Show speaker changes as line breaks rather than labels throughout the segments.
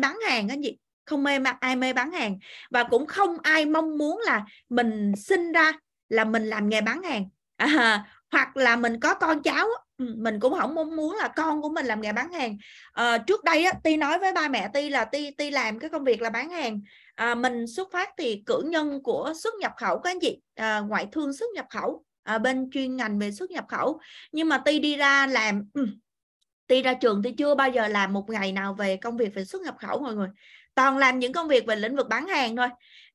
bán hàng á chị không mê mặt ai mê bán hàng và cũng không ai mong muốn là mình sinh ra là mình làm nghề bán hàng à, hoặc là mình có con cháu ừ, mình cũng không mong muốn là con của mình làm nghề bán hàng à, trước đây á, ti nói với ba mẹ ti là ti ti làm cái công việc là bán hàng à, mình xuất phát thì cử nhân của xuất nhập khẩu các anh chị à, ngoại thương xuất nhập khẩu à, bên chuyên ngành về xuất nhập khẩu nhưng mà ti đi ra làm ừ, Tuy ra trường tôi chưa bao giờ làm một ngày nào về công việc về xuất nhập khẩu mọi người. Toàn làm những công việc về lĩnh vực bán hàng thôi.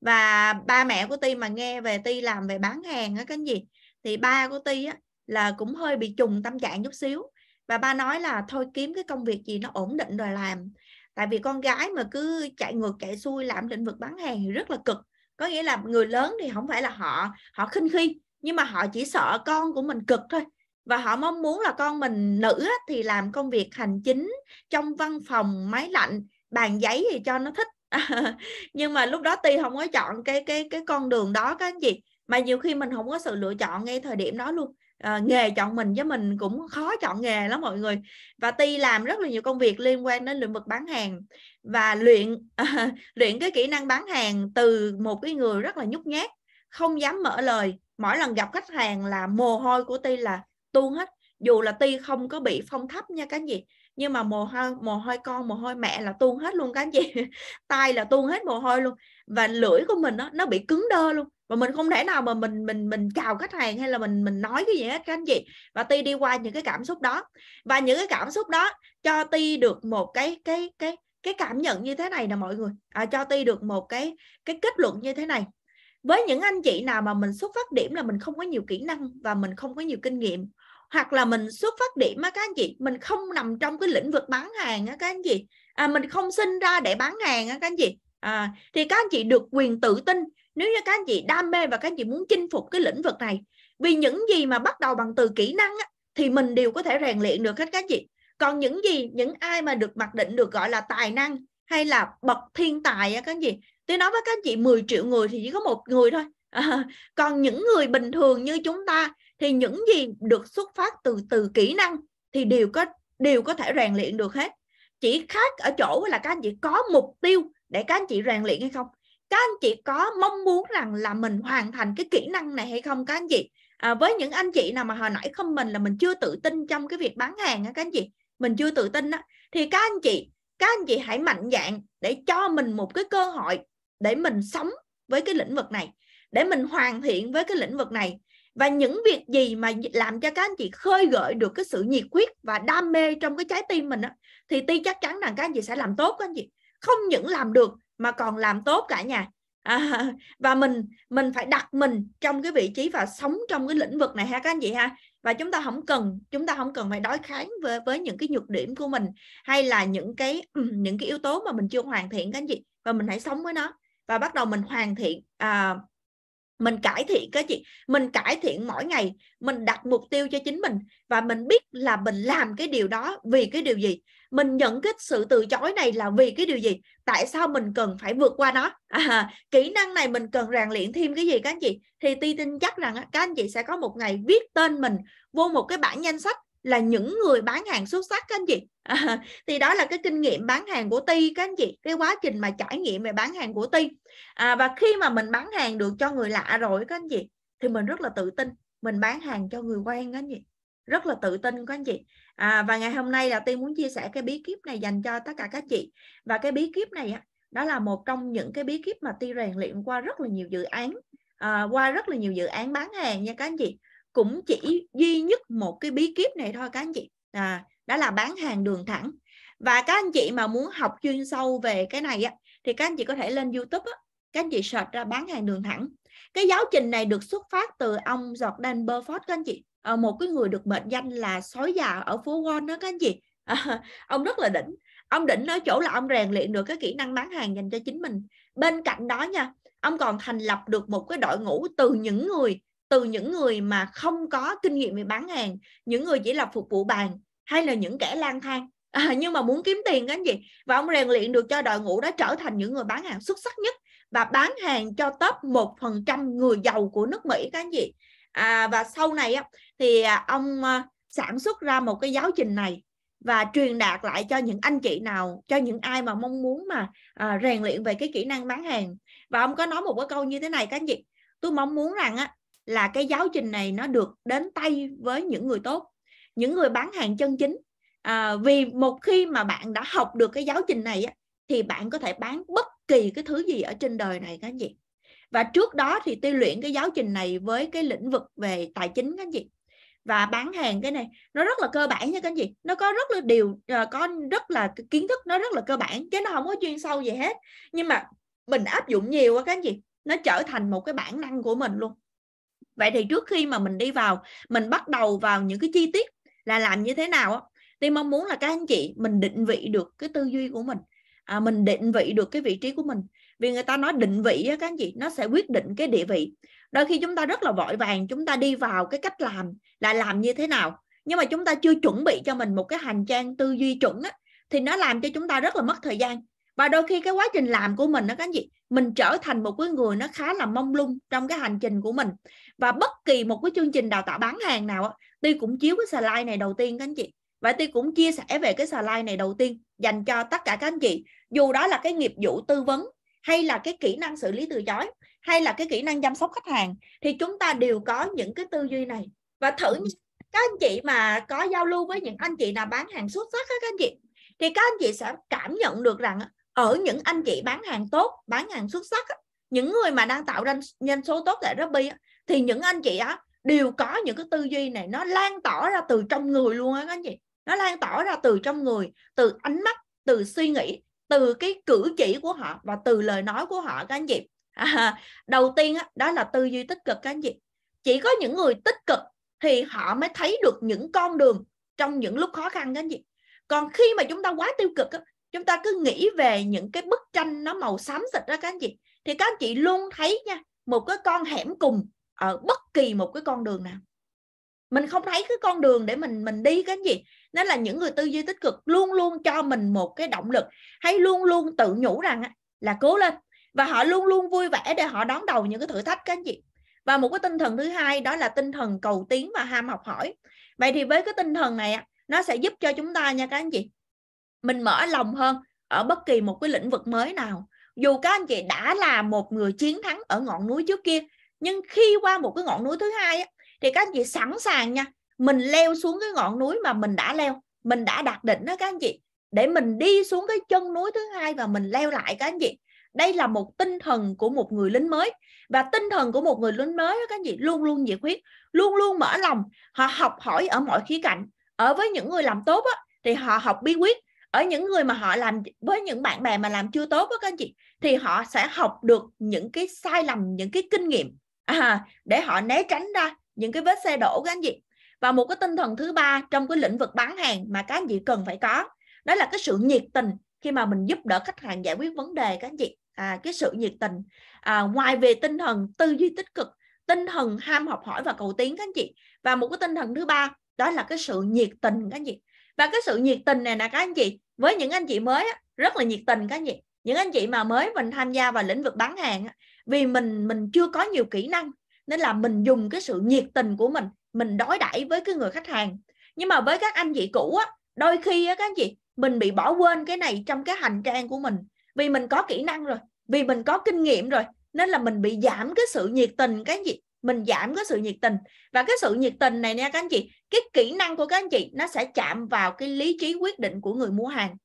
Và ba mẹ của Ti mà nghe về Ti làm về bán hàng á cái gì thì ba của Ti á là cũng hơi bị trùng tâm trạng chút xíu. Và ba nói là thôi kiếm cái công việc gì nó ổn định rồi làm. Tại vì con gái mà cứ chạy ngược chạy xuôi làm lĩnh vực bán hàng thì rất là cực. Có nghĩa là người lớn thì không phải là họ họ khinh khi nhưng mà họ chỉ sợ con của mình cực thôi và họ mong muốn là con mình nữ thì làm công việc hành chính trong văn phòng máy lạnh bàn giấy thì cho nó thích nhưng mà lúc đó tuy không có chọn cái cái cái con đường đó các anh chị mà nhiều khi mình không có sự lựa chọn ngay thời điểm đó luôn à, nghề chọn mình với mình cũng khó chọn nghề lắm mọi người và ti làm rất là nhiều công việc liên quan đến lĩnh vực bán hàng và luyện luyện cái kỹ năng bán hàng từ một cái người rất là nhút nhát không dám mở lời mỗi lần gặp khách hàng là mồ hôi của ti là tuôn hết dù là tuy không có bị phong thấp nha các gì nhưng mà mồ hôi mồ hôi con mồ hôi mẹ là tuôn hết luôn các gì tay là tuôn hết mồ hôi luôn và lưỡi của mình nó nó bị cứng đơ luôn và mình không thể nào mà mình mình mình chào khách hàng hay là mình mình nói cái gì hết các anh chị và ti đi qua những cái cảm xúc đó và những cái cảm xúc đó cho ti được một cái cái cái cái cảm nhận như thế này nè mọi người à, cho ti được một cái cái kết luận như thế này với những anh chị nào mà mình xuất phát điểm là mình không có nhiều kỹ năng và mình không có nhiều kinh nghiệm hoặc là mình xuất phát điểm á các anh chị mình không nằm trong cái lĩnh vực bán hàng á các anh chị à, mình không sinh ra để bán hàng á các anh chị à, thì các anh chị được quyền tự tin nếu như các anh chị đam mê và các anh chị muốn chinh phục cái lĩnh vực này vì những gì mà bắt đầu bằng từ kỹ năng á, thì mình đều có thể rèn luyện được hết các anh chị còn những gì những ai mà được mặc định được gọi là tài năng hay là bậc thiên tài á các anh chị tôi nói với các anh chị 10 triệu người thì chỉ có một người thôi à, còn những người bình thường như chúng ta thì những gì được xuất phát từ từ kỹ năng thì đều có đều có thể rèn luyện được hết chỉ khác ở chỗ là các anh chị có mục tiêu để các anh chị rèn luyện hay không các anh chị có mong muốn rằng là mình hoàn thành cái kỹ năng này hay không các anh chị à, với những anh chị nào mà hồi nãy không mình là mình chưa tự tin trong cái việc bán hàng á các anh chị mình chưa tự tin á thì các anh chị các anh chị hãy mạnh dạn để cho mình một cái cơ hội để mình sống với cái lĩnh vực này để mình hoàn thiện với cái lĩnh vực này và những việc gì mà làm cho các anh chị khơi gợi được cái sự nhiệt huyết và đam mê trong cái trái tim mình á thì ti chắc chắn rằng các anh chị sẽ làm tốt các anh chị không những làm được mà còn làm tốt cả nhà à, và mình mình phải đặt mình trong cái vị trí và sống trong cái lĩnh vực này ha các anh chị ha và chúng ta không cần chúng ta không cần phải đối kháng với với những cái nhược điểm của mình hay là những cái những cái yếu tố mà mình chưa hoàn thiện các anh chị và mình hãy sống với nó và bắt đầu mình hoàn thiện à, mình cải thiện cái gì mình cải thiện mỗi ngày mình đặt mục tiêu cho chính mình và mình biết là mình làm cái điều đó vì cái điều gì mình nhận cái sự từ chối này là vì cái điều gì tại sao mình cần phải vượt qua nó à, kỹ năng này mình cần rèn luyện thêm cái gì các anh chị thì ti tin chắc rằng các anh chị sẽ có một ngày viết tên mình vô một cái bản danh sách là những người bán hàng xuất sắc các anh chị à, thì đó là cái kinh nghiệm bán hàng của ti các anh chị cái quá trình mà trải nghiệm về bán hàng của ti à, và khi mà mình bán hàng được cho người lạ rồi các anh chị thì mình rất là tự tin mình bán hàng cho người quen các anh chị rất là tự tin các anh chị à, và ngày hôm nay là tiên muốn chia sẻ cái bí kíp này dành cho tất cả các chị và cái bí kíp này á đó là một trong những cái bí kíp mà ti rèn luyện qua rất là nhiều dự án à, qua rất là nhiều dự án bán hàng nha các anh chị cũng chỉ duy nhất một cái bí kíp này thôi các anh chị à, đó là bán hàng đường thẳng và các anh chị mà muốn học chuyên sâu về cái này á, thì các anh chị có thể lên youtube á, các anh chị search ra bán hàng đường thẳng cái giáo trình này được xuất phát từ ông Jordan Burford các anh chị à, một cái người được mệnh danh là sói già ở phố Wall đó các anh chị à, ông rất là đỉnh ông đỉnh ở chỗ là ông rèn luyện được cái kỹ năng bán hàng dành cho chính mình bên cạnh đó nha ông còn thành lập được một cái đội ngũ từ những người từ những người mà không có kinh nghiệm về bán hàng những người chỉ là phục vụ bàn hay là những kẻ lang thang à, nhưng mà muốn kiếm tiền cái gì và ông rèn luyện được cho đội ngũ đó trở thành những người bán hàng xuất sắc nhất và bán hàng cho top một phần trăm người giàu của nước Mỹ cái gì à, và sau này á, thì à, ông à, sản xuất ra một cái giáo trình này và truyền đạt lại cho những anh chị nào cho những ai mà mong muốn mà à, rèn luyện về cái kỹ năng bán hàng và ông có nói một cái câu như thế này các anh chị tôi mong muốn rằng á là cái giáo trình này nó được đến tay với những người tốt những người bán hàng chân chính à, vì một khi mà bạn đã học được cái giáo trình này á, thì bạn có thể bán bất kỳ cái thứ gì ở trên đời này các anh chị và trước đó thì tôi luyện cái giáo trình này với cái lĩnh vực về tài chính các anh chị và bán hàng cái này nó rất là cơ bản nha các anh chị nó có rất là điều ờ, có rất là kiến thức nó rất là cơ bản chứ nó không có chuyên sâu gì hết nhưng mà mình áp dụng nhiều quá các anh chị nó trở thành một cái bản năng của mình luôn vậy thì trước khi mà mình đi vào mình bắt đầu vào những cái chi tiết là làm như thế nào thì mong muốn là các anh chị mình định vị được cái tư duy của mình à, mình định vị được cái vị trí của mình vì người ta nói định vị á, các anh chị nó sẽ quyết định cái địa vị đôi khi chúng ta rất là vội vàng chúng ta đi vào cái cách làm là làm như thế nào nhưng mà chúng ta chưa chuẩn bị cho mình một cái hành trang tư duy chuẩn á, thì nó làm cho chúng ta rất là mất thời gian và đôi khi cái quá trình làm của mình đó các anh chị mình trở thành một cái người nó khá là mông lung trong cái hành trình của mình và bất kỳ một cái chương trình đào tạo bán hàng nào Ti cũng chiếu cái slide này đầu tiên các anh chị và Ti cũng chia sẻ về cái slide này đầu tiên dành cho tất cả các anh chị dù đó là cái nghiệp vụ tư vấn hay là cái kỹ năng xử lý từ chối hay là cái kỹ năng chăm sóc khách hàng thì chúng ta đều có những cái tư duy này và thử các anh chị mà có giao lưu với những anh chị nào bán hàng xuất sắc các anh chị thì các anh chị sẽ cảm nhận được rằng ở những anh chị bán hàng tốt bán hàng xuất sắc những người mà đang tạo ra doanh số tốt tại Robby thì những anh chị á đều có những cái tư duy này nó lan tỏa ra từ trong người luôn á các anh chị nó lan tỏa ra từ trong người từ ánh mắt từ suy nghĩ từ cái cử chỉ của họ và từ lời nói của họ các anh chị à, đầu tiên á, đó là tư duy tích cực các anh chị chỉ có những người tích cực thì họ mới thấy được những con đường trong những lúc khó khăn các anh chị còn khi mà chúng ta quá tiêu cực á, chúng ta cứ nghĩ về những cái bức tranh nó màu xám xịt đó các anh chị thì các anh chị luôn thấy nha một cái con hẻm cùng ở ờ, bất kỳ một cái con đường nào mình không thấy cái con đường để mình mình đi cái gì nên là những người tư duy tích cực luôn luôn cho mình một cái động lực hay luôn luôn tự nhủ rằng là cố lên và họ luôn luôn vui vẻ để họ đón đầu những cái thử thách cái gì. và một cái tinh thần thứ hai đó là tinh thần cầu tiến và ham học hỏi vậy thì với cái tinh thần này nó sẽ giúp cho chúng ta nha các anh chị mình mở lòng hơn ở bất kỳ một cái lĩnh vực mới nào dù các anh chị đã là một người chiến thắng ở ngọn núi trước kia nhưng khi qua một cái ngọn núi thứ hai á, thì các anh chị sẵn sàng nha mình leo xuống cái ngọn núi mà mình đã leo mình đã đạt đỉnh đó các anh chị để mình đi xuống cái chân núi thứ hai và mình leo lại các anh chị đây là một tinh thần của một người lính mới và tinh thần của một người lính mới các anh chị luôn luôn nhiệt huyết luôn luôn mở lòng họ học hỏi ở mọi khía cạnh ở với những người làm tốt á, thì họ học bí quyết ở những người mà họ làm với những bạn bè mà làm chưa tốt đó các anh chị thì họ sẽ học được những cái sai lầm những cái kinh nghiệm à, để họ né tránh ra những cái vết xe đổ của anh chị và một cái tinh thần thứ ba trong cái lĩnh vực bán hàng mà các anh chị cần phải có đó là cái sự nhiệt tình khi mà mình giúp đỡ khách hàng giải quyết vấn đề các anh chị à, cái sự nhiệt tình à, ngoài về tinh thần tư duy tích cực tinh thần ham học hỏi và cầu tiến các anh chị và một cái tinh thần thứ ba đó là cái sự nhiệt tình các anh chị và cái sự nhiệt tình này nè các anh chị với những anh chị mới rất là nhiệt tình các anh chị những anh chị mà mới mình tham gia vào lĩnh vực bán hàng vì mình mình chưa có nhiều kỹ năng nên là mình dùng cái sự nhiệt tình của mình mình đối đãi với cái người khách hàng nhưng mà với các anh chị cũ á đôi khi á các anh chị mình bị bỏ quên cái này trong cái hành trang của mình vì mình có kỹ năng rồi vì mình có kinh nghiệm rồi nên là mình bị giảm cái sự nhiệt tình cái gì mình giảm cái sự nhiệt tình và cái sự nhiệt tình này nha các anh chị cái kỹ năng của các anh chị nó sẽ chạm vào cái lý trí quyết định của người mua hàng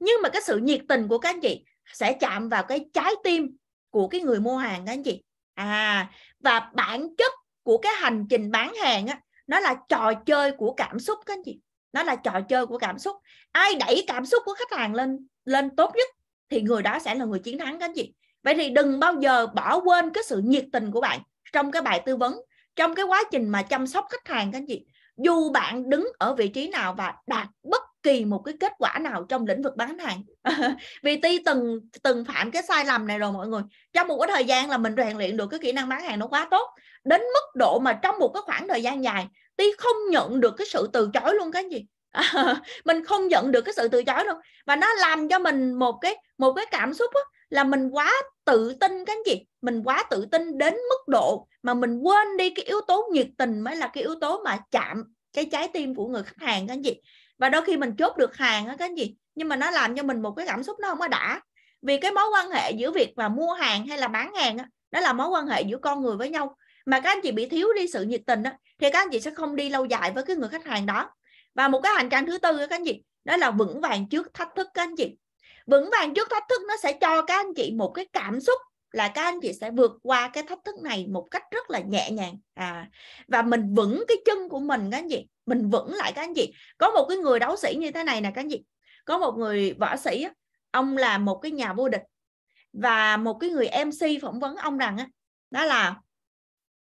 nhưng mà cái sự nhiệt tình của các anh chị sẽ chạm vào cái trái tim của cái người mua hàng đó anh chị à và bản chất của cái hành trình bán hàng á nó là trò chơi của cảm xúc các anh chị nó là trò chơi của cảm xúc ai đẩy cảm xúc của khách hàng lên lên tốt nhất thì người đó sẽ là người chiến thắng các anh chị vậy thì đừng bao giờ bỏ quên cái sự nhiệt tình của bạn trong cái bài tư vấn trong cái quá trình mà chăm sóc khách hàng các anh chị dù bạn đứng ở vị trí nào và đạt bất kỳ một cái kết quả nào trong lĩnh vực bán hàng vì ti từng từng phạm cái sai lầm này rồi mọi người trong một cái thời gian là mình rèn luyện được cái kỹ năng bán hàng nó quá tốt đến mức độ mà trong một cái khoảng thời gian dài ti không nhận được cái sự từ chối luôn cái gì mình không nhận được cái sự từ chối luôn và nó làm cho mình một cái một cái cảm xúc đó, là mình quá tự tin cái gì mình quá tự tin đến mức độ mà mình quên đi cái yếu tố nhiệt tình mới là cái yếu tố mà chạm cái trái tim của người khách hàng cái gì và đôi khi mình chốt được hàng á cái gì nhưng mà nó làm cho mình một cái cảm xúc nó không có đã vì cái mối quan hệ giữa việc mà mua hàng hay là bán hàng đó, đó là mối quan hệ giữa con người với nhau mà các anh chị bị thiếu đi sự nhiệt tình á thì các anh chị sẽ không đi lâu dài với cái người khách hàng đó và một cái hành trang thứ tư các anh chị đó là vững vàng trước thách thức các anh chị vững vàng trước thách thức nó sẽ cho các anh chị một cái cảm xúc là các anh chị sẽ vượt qua cái thách thức này một cách rất là nhẹ nhàng à và mình vững cái chân của mình các anh chị mình vững lại các anh chị có một cái người đấu sĩ như thế này nè các anh chị có một người võ sĩ ông là một cái nhà vô địch và một cái người mc phỏng vấn ông rằng đó là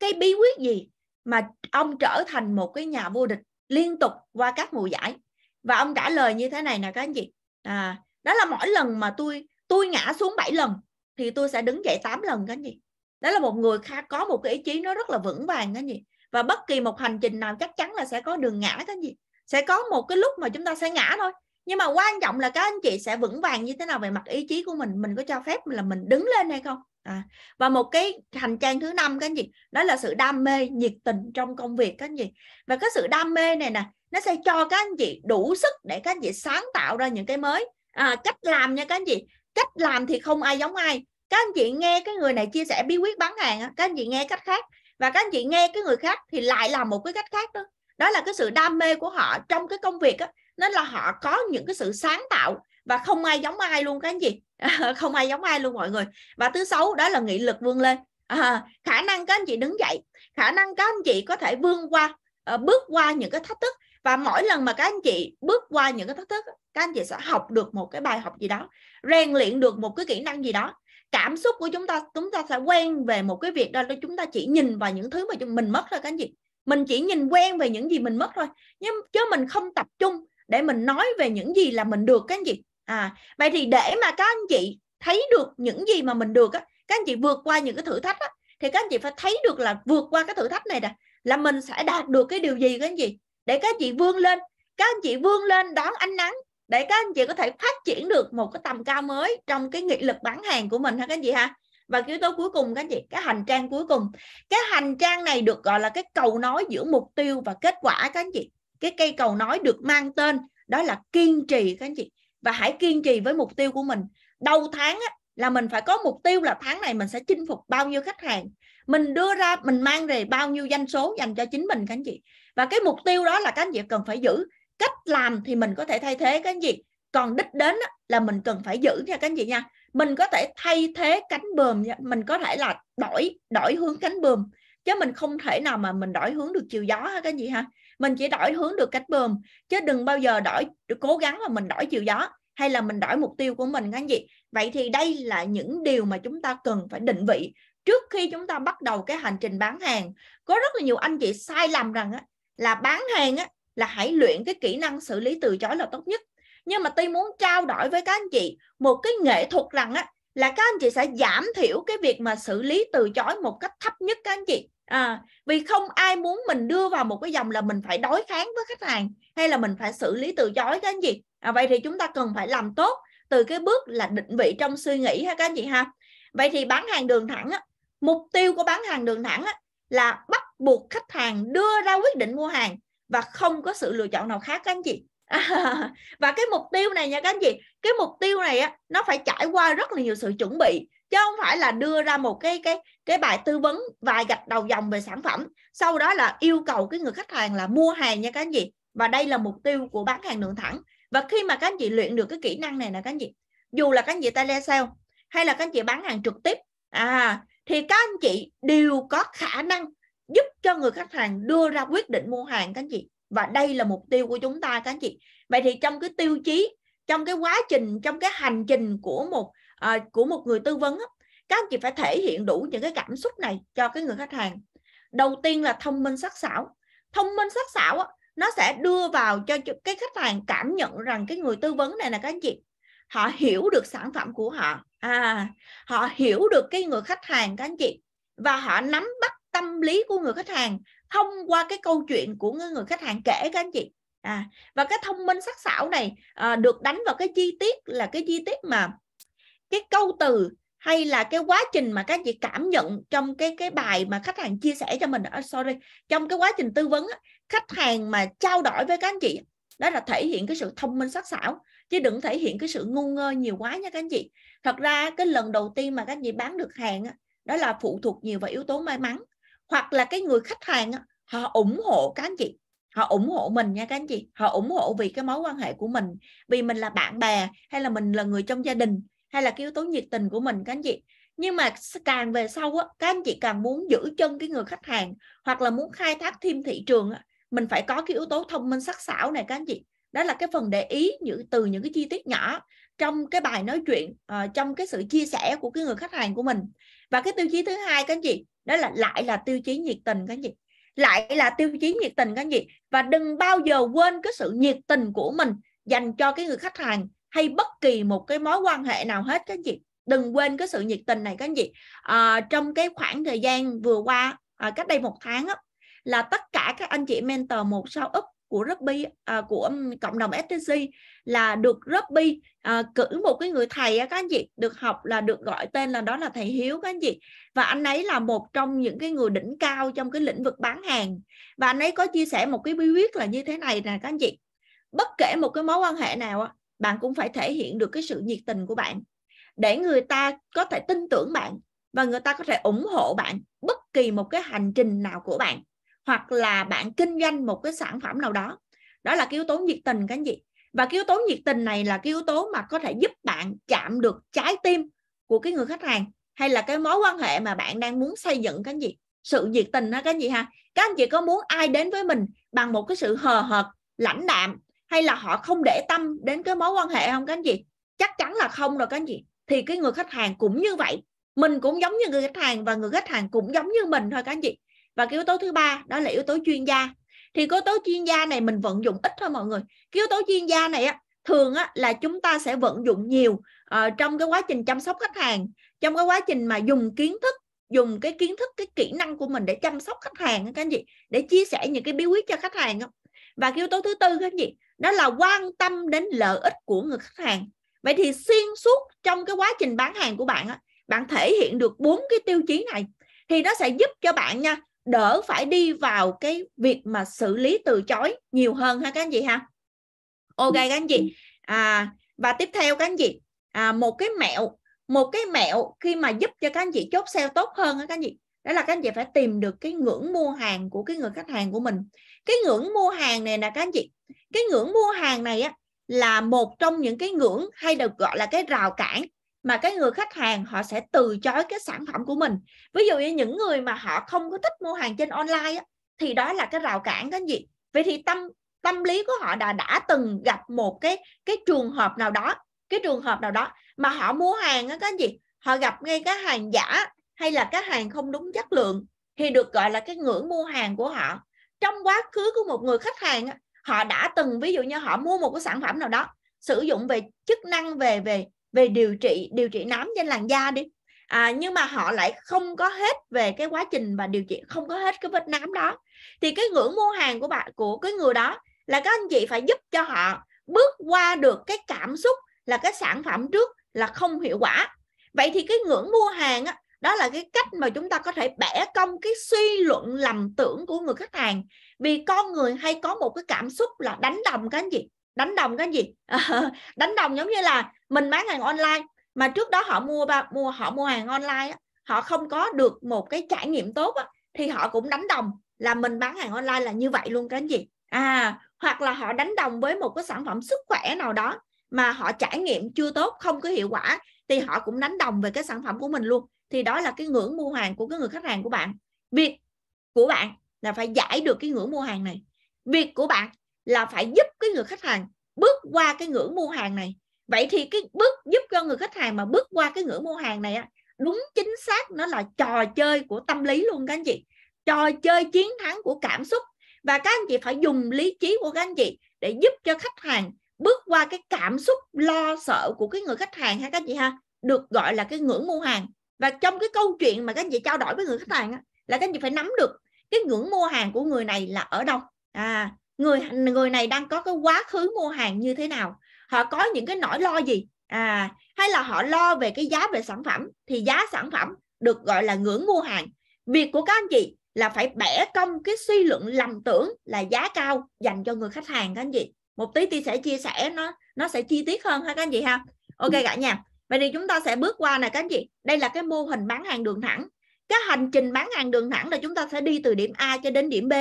cái bí quyết gì mà ông trở thành một cái nhà vô địch liên tục qua các mùa giải và ông trả lời như thế này nè các anh chị à đó là mỗi lần mà tôi tôi ngã xuống 7 lần thì tôi sẽ đứng dậy 8 lần các anh chị đó là một người khá có một cái ý chí nó rất là vững vàng các anh chị và bất kỳ một hành trình nào chắc chắn là sẽ có đường ngã cái gì sẽ có một cái lúc mà chúng ta sẽ ngã thôi nhưng mà quan trọng là các anh chị sẽ vững vàng như thế nào về mặt ý chí của mình mình có cho phép là mình đứng lên hay không à, và một cái hành trang thứ năm các anh chị đó là sự đam mê nhiệt tình trong công việc các anh chị và cái sự đam mê này nè nó sẽ cho các anh chị đủ sức để các anh chị sáng tạo ra những cái mới à, cách làm nha các anh chị cách làm thì không ai giống ai các anh chị nghe cái người này chia sẻ bí quyết bán hàng các anh chị nghe cách khác và các anh chị nghe cái người khác thì lại là một cái cách khác đó đó là cái sự đam mê của họ trong cái công việc đó. nên là họ có những cái sự sáng tạo và không ai giống ai luôn các anh chị không ai giống ai luôn mọi người và thứ sáu đó là nghị lực vươn lên à, khả năng các anh chị đứng dậy khả năng các anh chị có thể vươn qua uh, bước qua những cái thách thức và mỗi lần mà các anh chị bước qua những cái thách thức các anh chị sẽ học được một cái bài học gì đó rèn luyện được một cái kỹ năng gì đó cảm xúc của chúng ta chúng ta sẽ quen về một cái việc đó là chúng ta chỉ nhìn vào những thứ mà chúng mình mất thôi các anh chị mình chỉ nhìn quen về những gì mình mất thôi nhưng chứ mình không tập trung để mình nói về những gì là mình được các anh chị à vậy thì để mà các anh chị thấy được những gì mà mình được á các anh chị vượt qua những cái thử thách á thì các anh chị phải thấy được là vượt qua cái thử thách này nè là mình sẽ đạt được cái điều gì các anh chị để các anh chị vươn lên các anh chị vươn lên đón ánh nắng để các anh chị có thể phát triển được một cái tầm cao mới trong cái nghị lực bán hàng của mình ha các anh chị ha và cái yếu tố cuối cùng các anh chị cái hành trang cuối cùng cái hành trang này được gọi là cái cầu nối giữa mục tiêu và kết quả các anh chị cái cây cầu nối được mang tên đó là kiên trì các anh chị và hãy kiên trì với mục tiêu của mình đầu tháng á, là mình phải có mục tiêu là tháng này mình sẽ chinh phục bao nhiêu khách hàng mình đưa ra mình mang về bao nhiêu doanh số dành cho chính mình các anh chị và cái mục tiêu đó là các anh chị cần phải giữ cách làm thì mình có thể thay thế cái gì còn đích đến là mình cần phải giữ nha các anh chị nha mình có thể thay thế cánh bờm mình có thể là đổi đổi hướng cánh bờm chứ mình không thể nào mà mình đổi hướng được chiều gió ha các anh chị ha mình chỉ đổi hướng được cánh bờm chứ đừng bao giờ đổi cố gắng mà mình đổi chiều gió hay là mình đổi mục tiêu của mình các anh chị vậy thì đây là những điều mà chúng ta cần phải định vị trước khi chúng ta bắt đầu cái hành trình bán hàng có rất là nhiều anh chị sai lầm rằng á, là bán hàng á, là hãy luyện cái kỹ năng xử lý từ chối là tốt nhất nhưng mà tôi muốn trao đổi với các anh chị một cái nghệ thuật rằng á là các anh chị sẽ giảm thiểu cái việc mà xử lý từ chối một cách thấp nhất các anh chị à, vì không ai muốn mình đưa vào một cái dòng là mình phải đối kháng với khách hàng hay là mình phải xử lý từ chối các anh chị à, vậy thì chúng ta cần phải làm tốt từ cái bước là định vị trong suy nghĩ ha các anh chị ha vậy thì bán hàng đường thẳng á, mục tiêu của bán hàng đường thẳng á, là bắt buộc khách hàng đưa ra quyết định mua hàng và không có sự lựa chọn nào khác các anh chị à, và cái mục tiêu này nha các anh chị cái mục tiêu này á nó phải trải qua rất là nhiều sự chuẩn bị chứ không phải là đưa ra một cái cái cái bài tư vấn vài gạch đầu dòng về sản phẩm sau đó là yêu cầu cái người khách hàng là mua hàng nha các anh chị và đây là mục tiêu của bán hàng đường thẳng và khi mà các anh chị luyện được cái kỹ năng này nè các anh chị dù là các anh chị tele sale hay là các anh chị bán hàng trực tiếp à thì các anh chị đều có khả năng giúp cho người khách hàng đưa ra quyết định mua hàng các anh chị và đây là mục tiêu của chúng ta các anh chị vậy thì trong cái tiêu chí trong cái quá trình trong cái hành trình của một à, của một người tư vấn các anh chị phải thể hiện đủ những cái cảm xúc này cho cái người khách hàng đầu tiên là thông minh sắc sảo thông minh sắc sảo nó sẽ đưa vào cho cái khách hàng cảm nhận rằng cái người tư vấn này là các anh chị họ hiểu được sản phẩm của họ à họ hiểu được cái người khách hàng các anh chị và họ nắm tâm lý của người khách hàng thông qua cái câu chuyện của người khách hàng kể các anh chị à và cái thông minh sắc sảo này à, được đánh vào cái chi tiết là cái chi tiết mà cái câu từ hay là cái quá trình mà các chị cảm nhận trong cái cái bài mà khách hàng chia sẻ cho mình oh, sorry trong cái quá trình tư vấn khách hàng mà trao đổi với các anh chị đó là thể hiện cái sự thông minh sắc sảo chứ đừng thể hiện cái sự ngu ngơ nhiều quá nha các anh chị thật ra cái lần đầu tiên mà các anh chị bán được hàng đó là phụ thuộc nhiều vào yếu tố may mắn hoặc là cái người khách hàng họ ủng hộ các anh chị họ ủng hộ mình nha các anh chị họ ủng hộ vì cái mối quan hệ của mình vì mình là bạn bè hay là mình là người trong gia đình hay là cái yếu tố nhiệt tình của mình các anh chị nhưng mà càng về sau á các anh chị càng muốn giữ chân cái người khách hàng hoặc là muốn khai thác thêm thị trường á, mình phải có cái yếu tố thông minh sắc sảo này các anh chị đó là cái phần để ý những từ những cái chi tiết nhỏ trong cái bài nói chuyện ờ, trong cái sự chia sẻ của cái người khách hàng của mình và cái tiêu chí thứ hai các anh chị đó là lại là tiêu chí nhiệt tình các anh chị lại là tiêu chí nhiệt tình các anh chị và đừng bao giờ quên cái sự nhiệt tình của mình dành cho cái người khách hàng hay bất kỳ một cái mối quan hệ nào hết các anh chị đừng quên cái sự nhiệt tình này các anh chị à, trong cái khoảng thời gian vừa qua à, cách đây một tháng á, là tất cả các anh chị mentor một sao úp của Ruby à, của cộng đồng STC là được Ruby à, cử một cái người thầy các anh chị được học là được gọi tên là đó là thầy Hiếu các anh chị và anh ấy là một trong những cái người đỉnh cao trong cái lĩnh vực bán hàng và anh ấy có chia sẻ một cái bí quyết là như thế này nè các anh chị bất kể một cái mối quan hệ nào bạn cũng phải thể hiện được cái sự nhiệt tình của bạn để người ta có thể tin tưởng bạn và người ta có thể ủng hộ bạn bất kỳ một cái hành trình nào của bạn hoặc là bạn kinh doanh một cái sản phẩm nào đó đó là cái yếu tố nhiệt tình các anh chị và cái yếu tố nhiệt tình này là cái yếu tố mà có thể giúp bạn chạm được trái tim của cái người khách hàng hay là cái mối quan hệ mà bạn đang muốn xây dựng cái gì sự nhiệt tình đó các anh chị ha các anh chị có muốn ai đến với mình bằng một cái sự hờ hợt lãnh đạm hay là họ không để tâm đến cái mối quan hệ không các anh chị chắc chắn là không rồi các anh chị thì cái người khách hàng cũng như vậy mình cũng giống như người khách hàng và người khách hàng cũng giống như mình thôi các anh chị và cái yếu tố thứ ba đó là yếu tố chuyên gia thì yếu tố chuyên gia này mình vận dụng ít thôi mọi người cái yếu tố chuyên gia này á thường á, là chúng ta sẽ vận dụng nhiều uh, trong cái quá trình chăm sóc khách hàng trong cái quá trình mà dùng kiến thức dùng cái kiến thức cái kỹ năng của mình để chăm sóc khách hàng các anh chị để chia sẻ những cái bí quyết cho khách hàng và cái yếu tố thứ tư các anh chị đó là quan tâm đến lợi ích của người khách hàng vậy thì xuyên suốt trong cái quá trình bán hàng của bạn bạn thể hiện được bốn cái tiêu chí này thì nó sẽ giúp cho bạn nha đỡ phải đi vào cái việc mà xử lý từ chối nhiều hơn ha các anh chị ha ok các anh chị à, và tiếp theo các anh chị à, một cái mẹo một cái mẹo khi mà giúp cho các anh chị chốt sale tốt hơn các anh chị đó là các anh chị phải tìm được cái ngưỡng mua hàng của cái người khách hàng của mình cái ngưỡng mua hàng này nè các anh chị cái ngưỡng mua hàng này á là một trong những cái ngưỡng hay được gọi là cái rào cản mà cái người khách hàng họ sẽ từ chối cái sản phẩm của mình ví dụ như những người mà họ không có thích mua hàng trên online á, thì đó là cái rào cản cái gì vậy thì tâm tâm lý của họ đã đã từng gặp một cái cái trường hợp nào đó cái trường hợp nào đó mà họ mua hàng á, cái gì họ gặp ngay cái hàng giả hay là cái hàng không đúng chất lượng thì được gọi là cái ngưỡng mua hàng của họ trong quá khứ của một người khách hàng họ đã từng ví dụ như họ mua một cái sản phẩm nào đó sử dụng về chức năng về về về điều trị điều trị nám trên làn da đi à, nhưng mà họ lại không có hết về cái quá trình và điều trị không có hết cái vết nám đó thì cái ngưỡng mua hàng của bạn của cái người đó là các anh chị phải giúp cho họ bước qua được cái cảm xúc là cái sản phẩm trước là không hiệu quả vậy thì cái ngưỡng mua hàng á, đó là cái cách mà chúng ta có thể bẻ cong cái suy luận lầm tưởng của người khách hàng vì con người hay có một cái cảm xúc là đánh đồng cái gì đánh đồng cái gì đánh đồng giống như là mình bán hàng online mà trước đó họ mua ba mua họ mua hàng online họ không có được một cái trải nghiệm tốt thì họ cũng đánh đồng là mình bán hàng online là như vậy luôn cái gì à hoặc là họ đánh đồng với một cái sản phẩm sức khỏe nào đó mà họ trải nghiệm chưa tốt không có hiệu quả thì họ cũng đánh đồng về cái sản phẩm của mình luôn thì đó là cái ngưỡng mua hàng của cái người khách hàng của bạn việc của bạn là phải giải được cái ngưỡng mua hàng này việc của bạn là phải giúp cái người khách hàng bước qua cái ngưỡng mua hàng này vậy thì cái bước giúp cho người khách hàng mà bước qua cái ngưỡng mua hàng này á đúng chính xác nó là trò chơi của tâm lý luôn các anh chị trò chơi chiến thắng của cảm xúc và các anh chị phải dùng lý trí của các anh chị để giúp cho khách hàng bước qua cái cảm xúc lo sợ của cái người khách hàng ha các anh chị ha được gọi là cái ngưỡng mua hàng và trong cái câu chuyện mà các anh chị trao đổi với người khách hàng á, là các anh chị phải nắm được cái ngưỡng mua hàng của người này là ở đâu à người người này đang có cái quá khứ mua hàng như thế nào họ có những cái nỗi lo gì à hay là họ lo về cái giá về sản phẩm thì giá sản phẩm được gọi là ngưỡng mua hàng việc của các anh chị là phải bẻ cong cái suy luận lầm tưởng là giá cao dành cho người khách hàng các anh chị một tí tôi sẽ chia sẻ nó nó sẽ chi tiết hơn ha các anh chị ha ok ừ. cả nhà vậy thì chúng ta sẽ bước qua này các anh chị đây là cái mô hình bán hàng đường thẳng cái hành trình bán hàng đường thẳng là chúng ta sẽ đi từ điểm A cho đến điểm B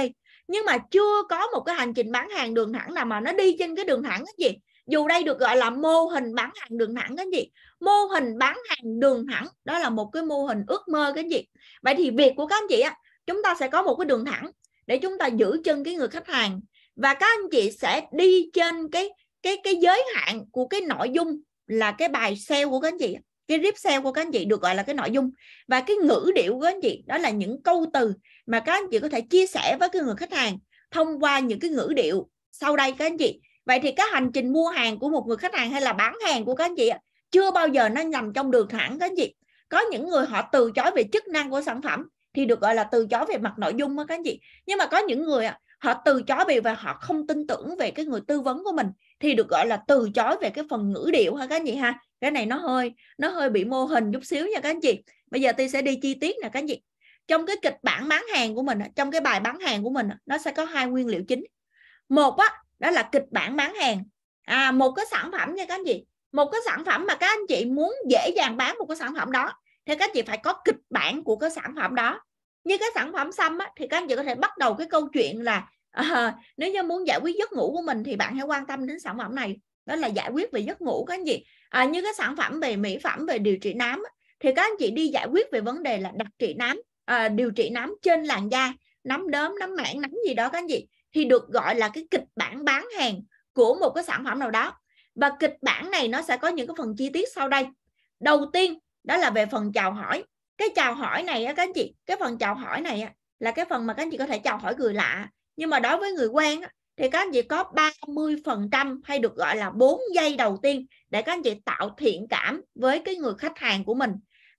nhưng mà chưa có một cái hành trình bán hàng đường thẳng nào mà nó đi trên cái đường thẳng cái gì dù đây được gọi là mô hình bán hàng đường thẳng cái gì mô hình bán hàng đường thẳng đó là một cái mô hình ước mơ cái gì vậy thì việc của các anh chị á chúng ta sẽ có một cái đường thẳng để chúng ta giữ chân cái người khách hàng và các anh chị sẽ đi trên cái cái cái giới hạn của cái nội dung là cái bài sale của các anh chị cái clip sale của các anh chị được gọi là cái nội dung và cái ngữ điệu của các anh chị đó là những câu từ mà các anh chị có thể chia sẻ với cái người khách hàng thông qua những cái ngữ điệu sau đây các anh chị vậy thì cái hành trình mua hàng của một người khách hàng hay là bán hàng của các anh chị chưa bao giờ nó nằm trong đường thẳng các anh chị có những người họ từ chối về chức năng của sản phẩm thì được gọi là từ chối về mặt nội dung đó các anh chị nhưng mà có những người họ từ chối về và họ không tin tưởng về cái người tư vấn của mình thì được gọi là từ chối về cái phần ngữ điệu ha các anh chị ha cái này nó hơi nó hơi bị mô hình chút xíu nha các anh chị bây giờ tôi sẽ đi chi tiết nè các anh chị trong cái kịch bản bán hàng của mình trong cái bài bán hàng của mình nó sẽ có hai nguyên liệu chính một á đó là kịch bản bán hàng à một cái sản phẩm nha các anh chị một cái sản phẩm mà các anh chị muốn dễ dàng bán một cái sản phẩm đó thì các anh chị phải có kịch bản của cái sản phẩm đó như cái sản phẩm xăm á, thì các anh chị có thể bắt đầu cái câu chuyện là à, nếu như muốn giải quyết giấc ngủ của mình thì bạn hãy quan tâm đến sản phẩm này đó là giải quyết về giấc ngủ các anh chị à, như cái sản phẩm về mỹ phẩm về điều trị nám á, thì các anh chị đi giải quyết về vấn đề là đặc trị nám à, điều trị nám trên làn da nấm đốm nấm mảng nấm gì đó các gì thì được gọi là cái kịch bản bán hàng của một cái sản phẩm nào đó và kịch bản này nó sẽ có những cái phần chi tiết sau đây đầu tiên đó là về phần chào hỏi cái chào hỏi này á các anh chị cái phần chào hỏi này á, là cái phần mà các anh chị có thể chào hỏi người lạ nhưng mà đối với người quen á, thì các anh chị có 30% phần trăm hay được gọi là 4 giây đầu tiên để các anh chị tạo thiện cảm với cái người khách hàng của mình.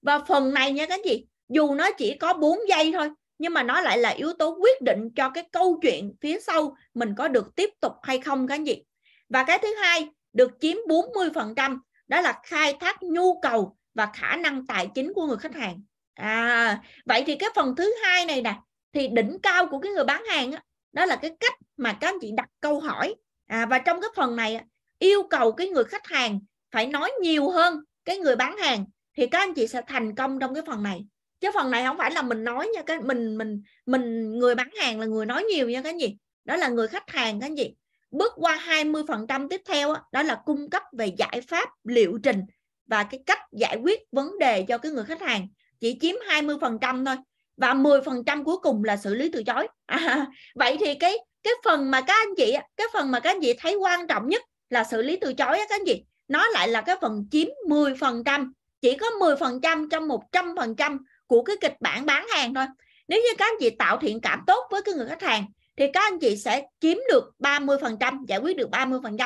Và phần này nha các anh chị, dù nó chỉ có 4 giây thôi nhưng mà nó lại là yếu tố quyết định cho cái câu chuyện phía sau mình có được tiếp tục hay không cái gì và cái thứ hai được chiếm 40% đó là khai thác nhu cầu và khả năng tài chính của người khách hàng à vậy thì cái phần thứ hai này nè thì đỉnh cao của cái người bán hàng đó, đó là cái cách mà các anh chị đặt câu hỏi à, và trong cái phần này yêu cầu cái người khách hàng phải nói nhiều hơn cái người bán hàng thì các anh chị sẽ thành công trong cái phần này chứ phần này không phải là mình nói nha cái mình mình mình người bán hàng là người nói nhiều nha cái gì đó là người khách hàng cái gì bước qua 20% tiếp theo đó là cung cấp về giải pháp liệu trình và cái cách giải quyết vấn đề cho cái người khách hàng chỉ chiếm 20% thôi và 10% cuối cùng là xử lý từ chối à, vậy thì cái cái phần mà các anh chị cái phần mà các anh chị thấy quan trọng nhất là xử lý từ chối các anh chị nó lại là cái phần chiếm 10% chỉ có 10% trong 100% của cái kịch bản bán hàng thôi nếu như các anh chị tạo thiện cảm tốt với cái người khách hàng thì các anh chị sẽ chiếm được 30% giải quyết được 30%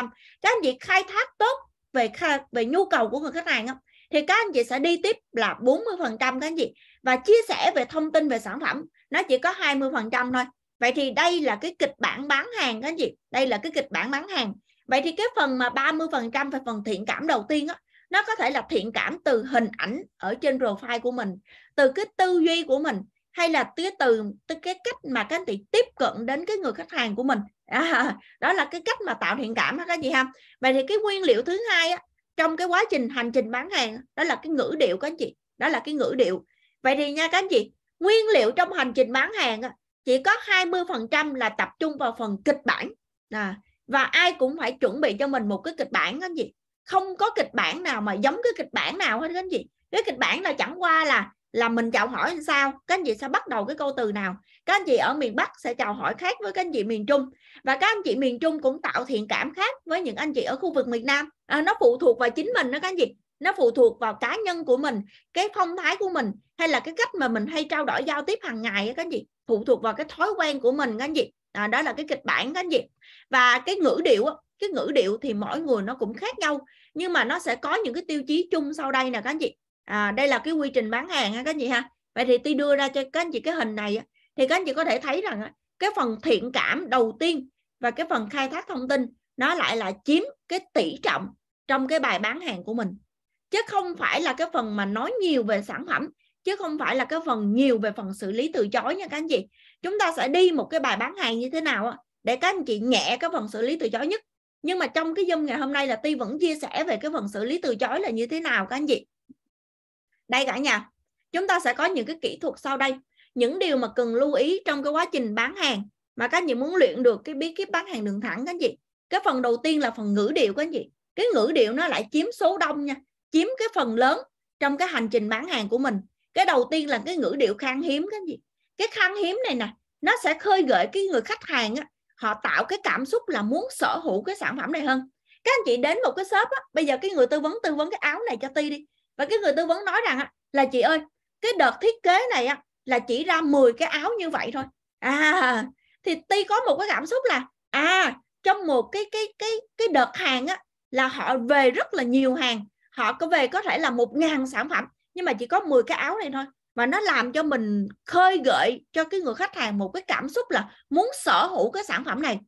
các anh chị khai thác tốt về về nhu cầu của người khách hàng thì các anh chị sẽ đi tiếp là 40% các anh chị và chia sẻ về thông tin về sản phẩm nó chỉ có 20% thôi vậy thì đây là cái kịch bản bán hàng các anh chị đây là cái kịch bản bán hàng vậy thì cái phần mà 30% về phần thiện cảm đầu tiên á nó có thể là thiện cảm từ hình ảnh ở trên profile của mình từ cái tư duy của mình hay là cái từ từ cái cách mà các anh chị tiếp cận đến cái người khách hàng của mình à, đó là cái cách mà tạo thiện cảm cái gì ha vậy thì cái nguyên liệu thứ hai á, trong cái quá trình hành trình bán hàng đó là cái ngữ điệu các anh chị đó là cái ngữ điệu vậy thì nha các anh chị nguyên liệu trong hành trình bán hàng á, chỉ có 20% là tập trung vào phần kịch bản à, và ai cũng phải chuẩn bị cho mình một cái kịch bản các anh chị không có kịch bản nào mà giống cái kịch bản nào hết các anh chị cái kịch bản là chẳng qua là là mình chào hỏi làm sao các anh chị sẽ bắt đầu cái câu từ nào các anh chị ở miền bắc sẽ chào hỏi khác với các anh chị miền trung và các anh chị miền trung cũng tạo thiện cảm khác với những anh chị ở khu vực miền nam à, nó phụ thuộc vào chính mình đó các anh chị nó phụ thuộc vào cá nhân của mình cái phong thái của mình hay là cái cách mà mình hay trao đổi giao tiếp hàng ngày các anh chị phụ thuộc vào cái thói quen của mình các anh chị à, đó là cái kịch bản các anh chị và cái ngữ điệu cái ngữ điệu thì mỗi người nó cũng khác nhau nhưng mà nó sẽ có những cái tiêu chí chung sau đây nè các anh chị à, đây là cái quy trình bán hàng ha các anh chị ha vậy thì tôi đưa ra cho các anh chị cái hình này thì các anh chị có thể thấy rằng cái phần thiện cảm đầu tiên và cái phần khai thác thông tin nó lại là chiếm cái tỷ trọng trong cái bài bán hàng của mình chứ không phải là cái phần mà nói nhiều về sản phẩm chứ không phải là cái phần nhiều về phần xử lý từ chối nha các anh chị chúng ta sẽ đi một cái bài bán hàng như thế nào để các anh chị nhẹ cái phần xử lý từ chối nhất nhưng mà trong cái zoom ngày hôm nay là tuy vẫn chia sẻ về cái phần xử lý từ chối là như thế nào các anh chị đây cả nhà chúng ta sẽ có những cái kỹ thuật sau đây những điều mà cần lưu ý trong cái quá trình bán hàng mà các anh chị muốn luyện được cái bí kíp bán hàng đường thẳng các anh chị cái phần đầu tiên là phần ngữ điệu các anh chị cái ngữ điệu nó lại chiếm số đông nha chiếm cái phần lớn trong cái hành trình bán hàng của mình cái đầu tiên là cái ngữ điệu khan hiếm các anh chị cái khan hiếm này nè nó sẽ khơi gợi cái người khách hàng á, họ tạo cái cảm xúc là muốn sở hữu cái sản phẩm này hơn các anh chị đến một cái shop á, bây giờ cái người tư vấn tư vấn cái áo này cho ti đi và cái người tư vấn nói rằng á, là chị ơi cái đợt thiết kế này á, là chỉ ra 10 cái áo như vậy thôi à thì ti có một cái cảm xúc là à trong một cái cái cái cái đợt hàng á, là họ về rất là nhiều hàng họ có về có thể là một ngàn sản phẩm nhưng mà chỉ có 10 cái áo này thôi mà nó làm cho mình khơi gợi cho cái người khách hàng một cái cảm xúc là muốn sở hữu cái sản phẩm này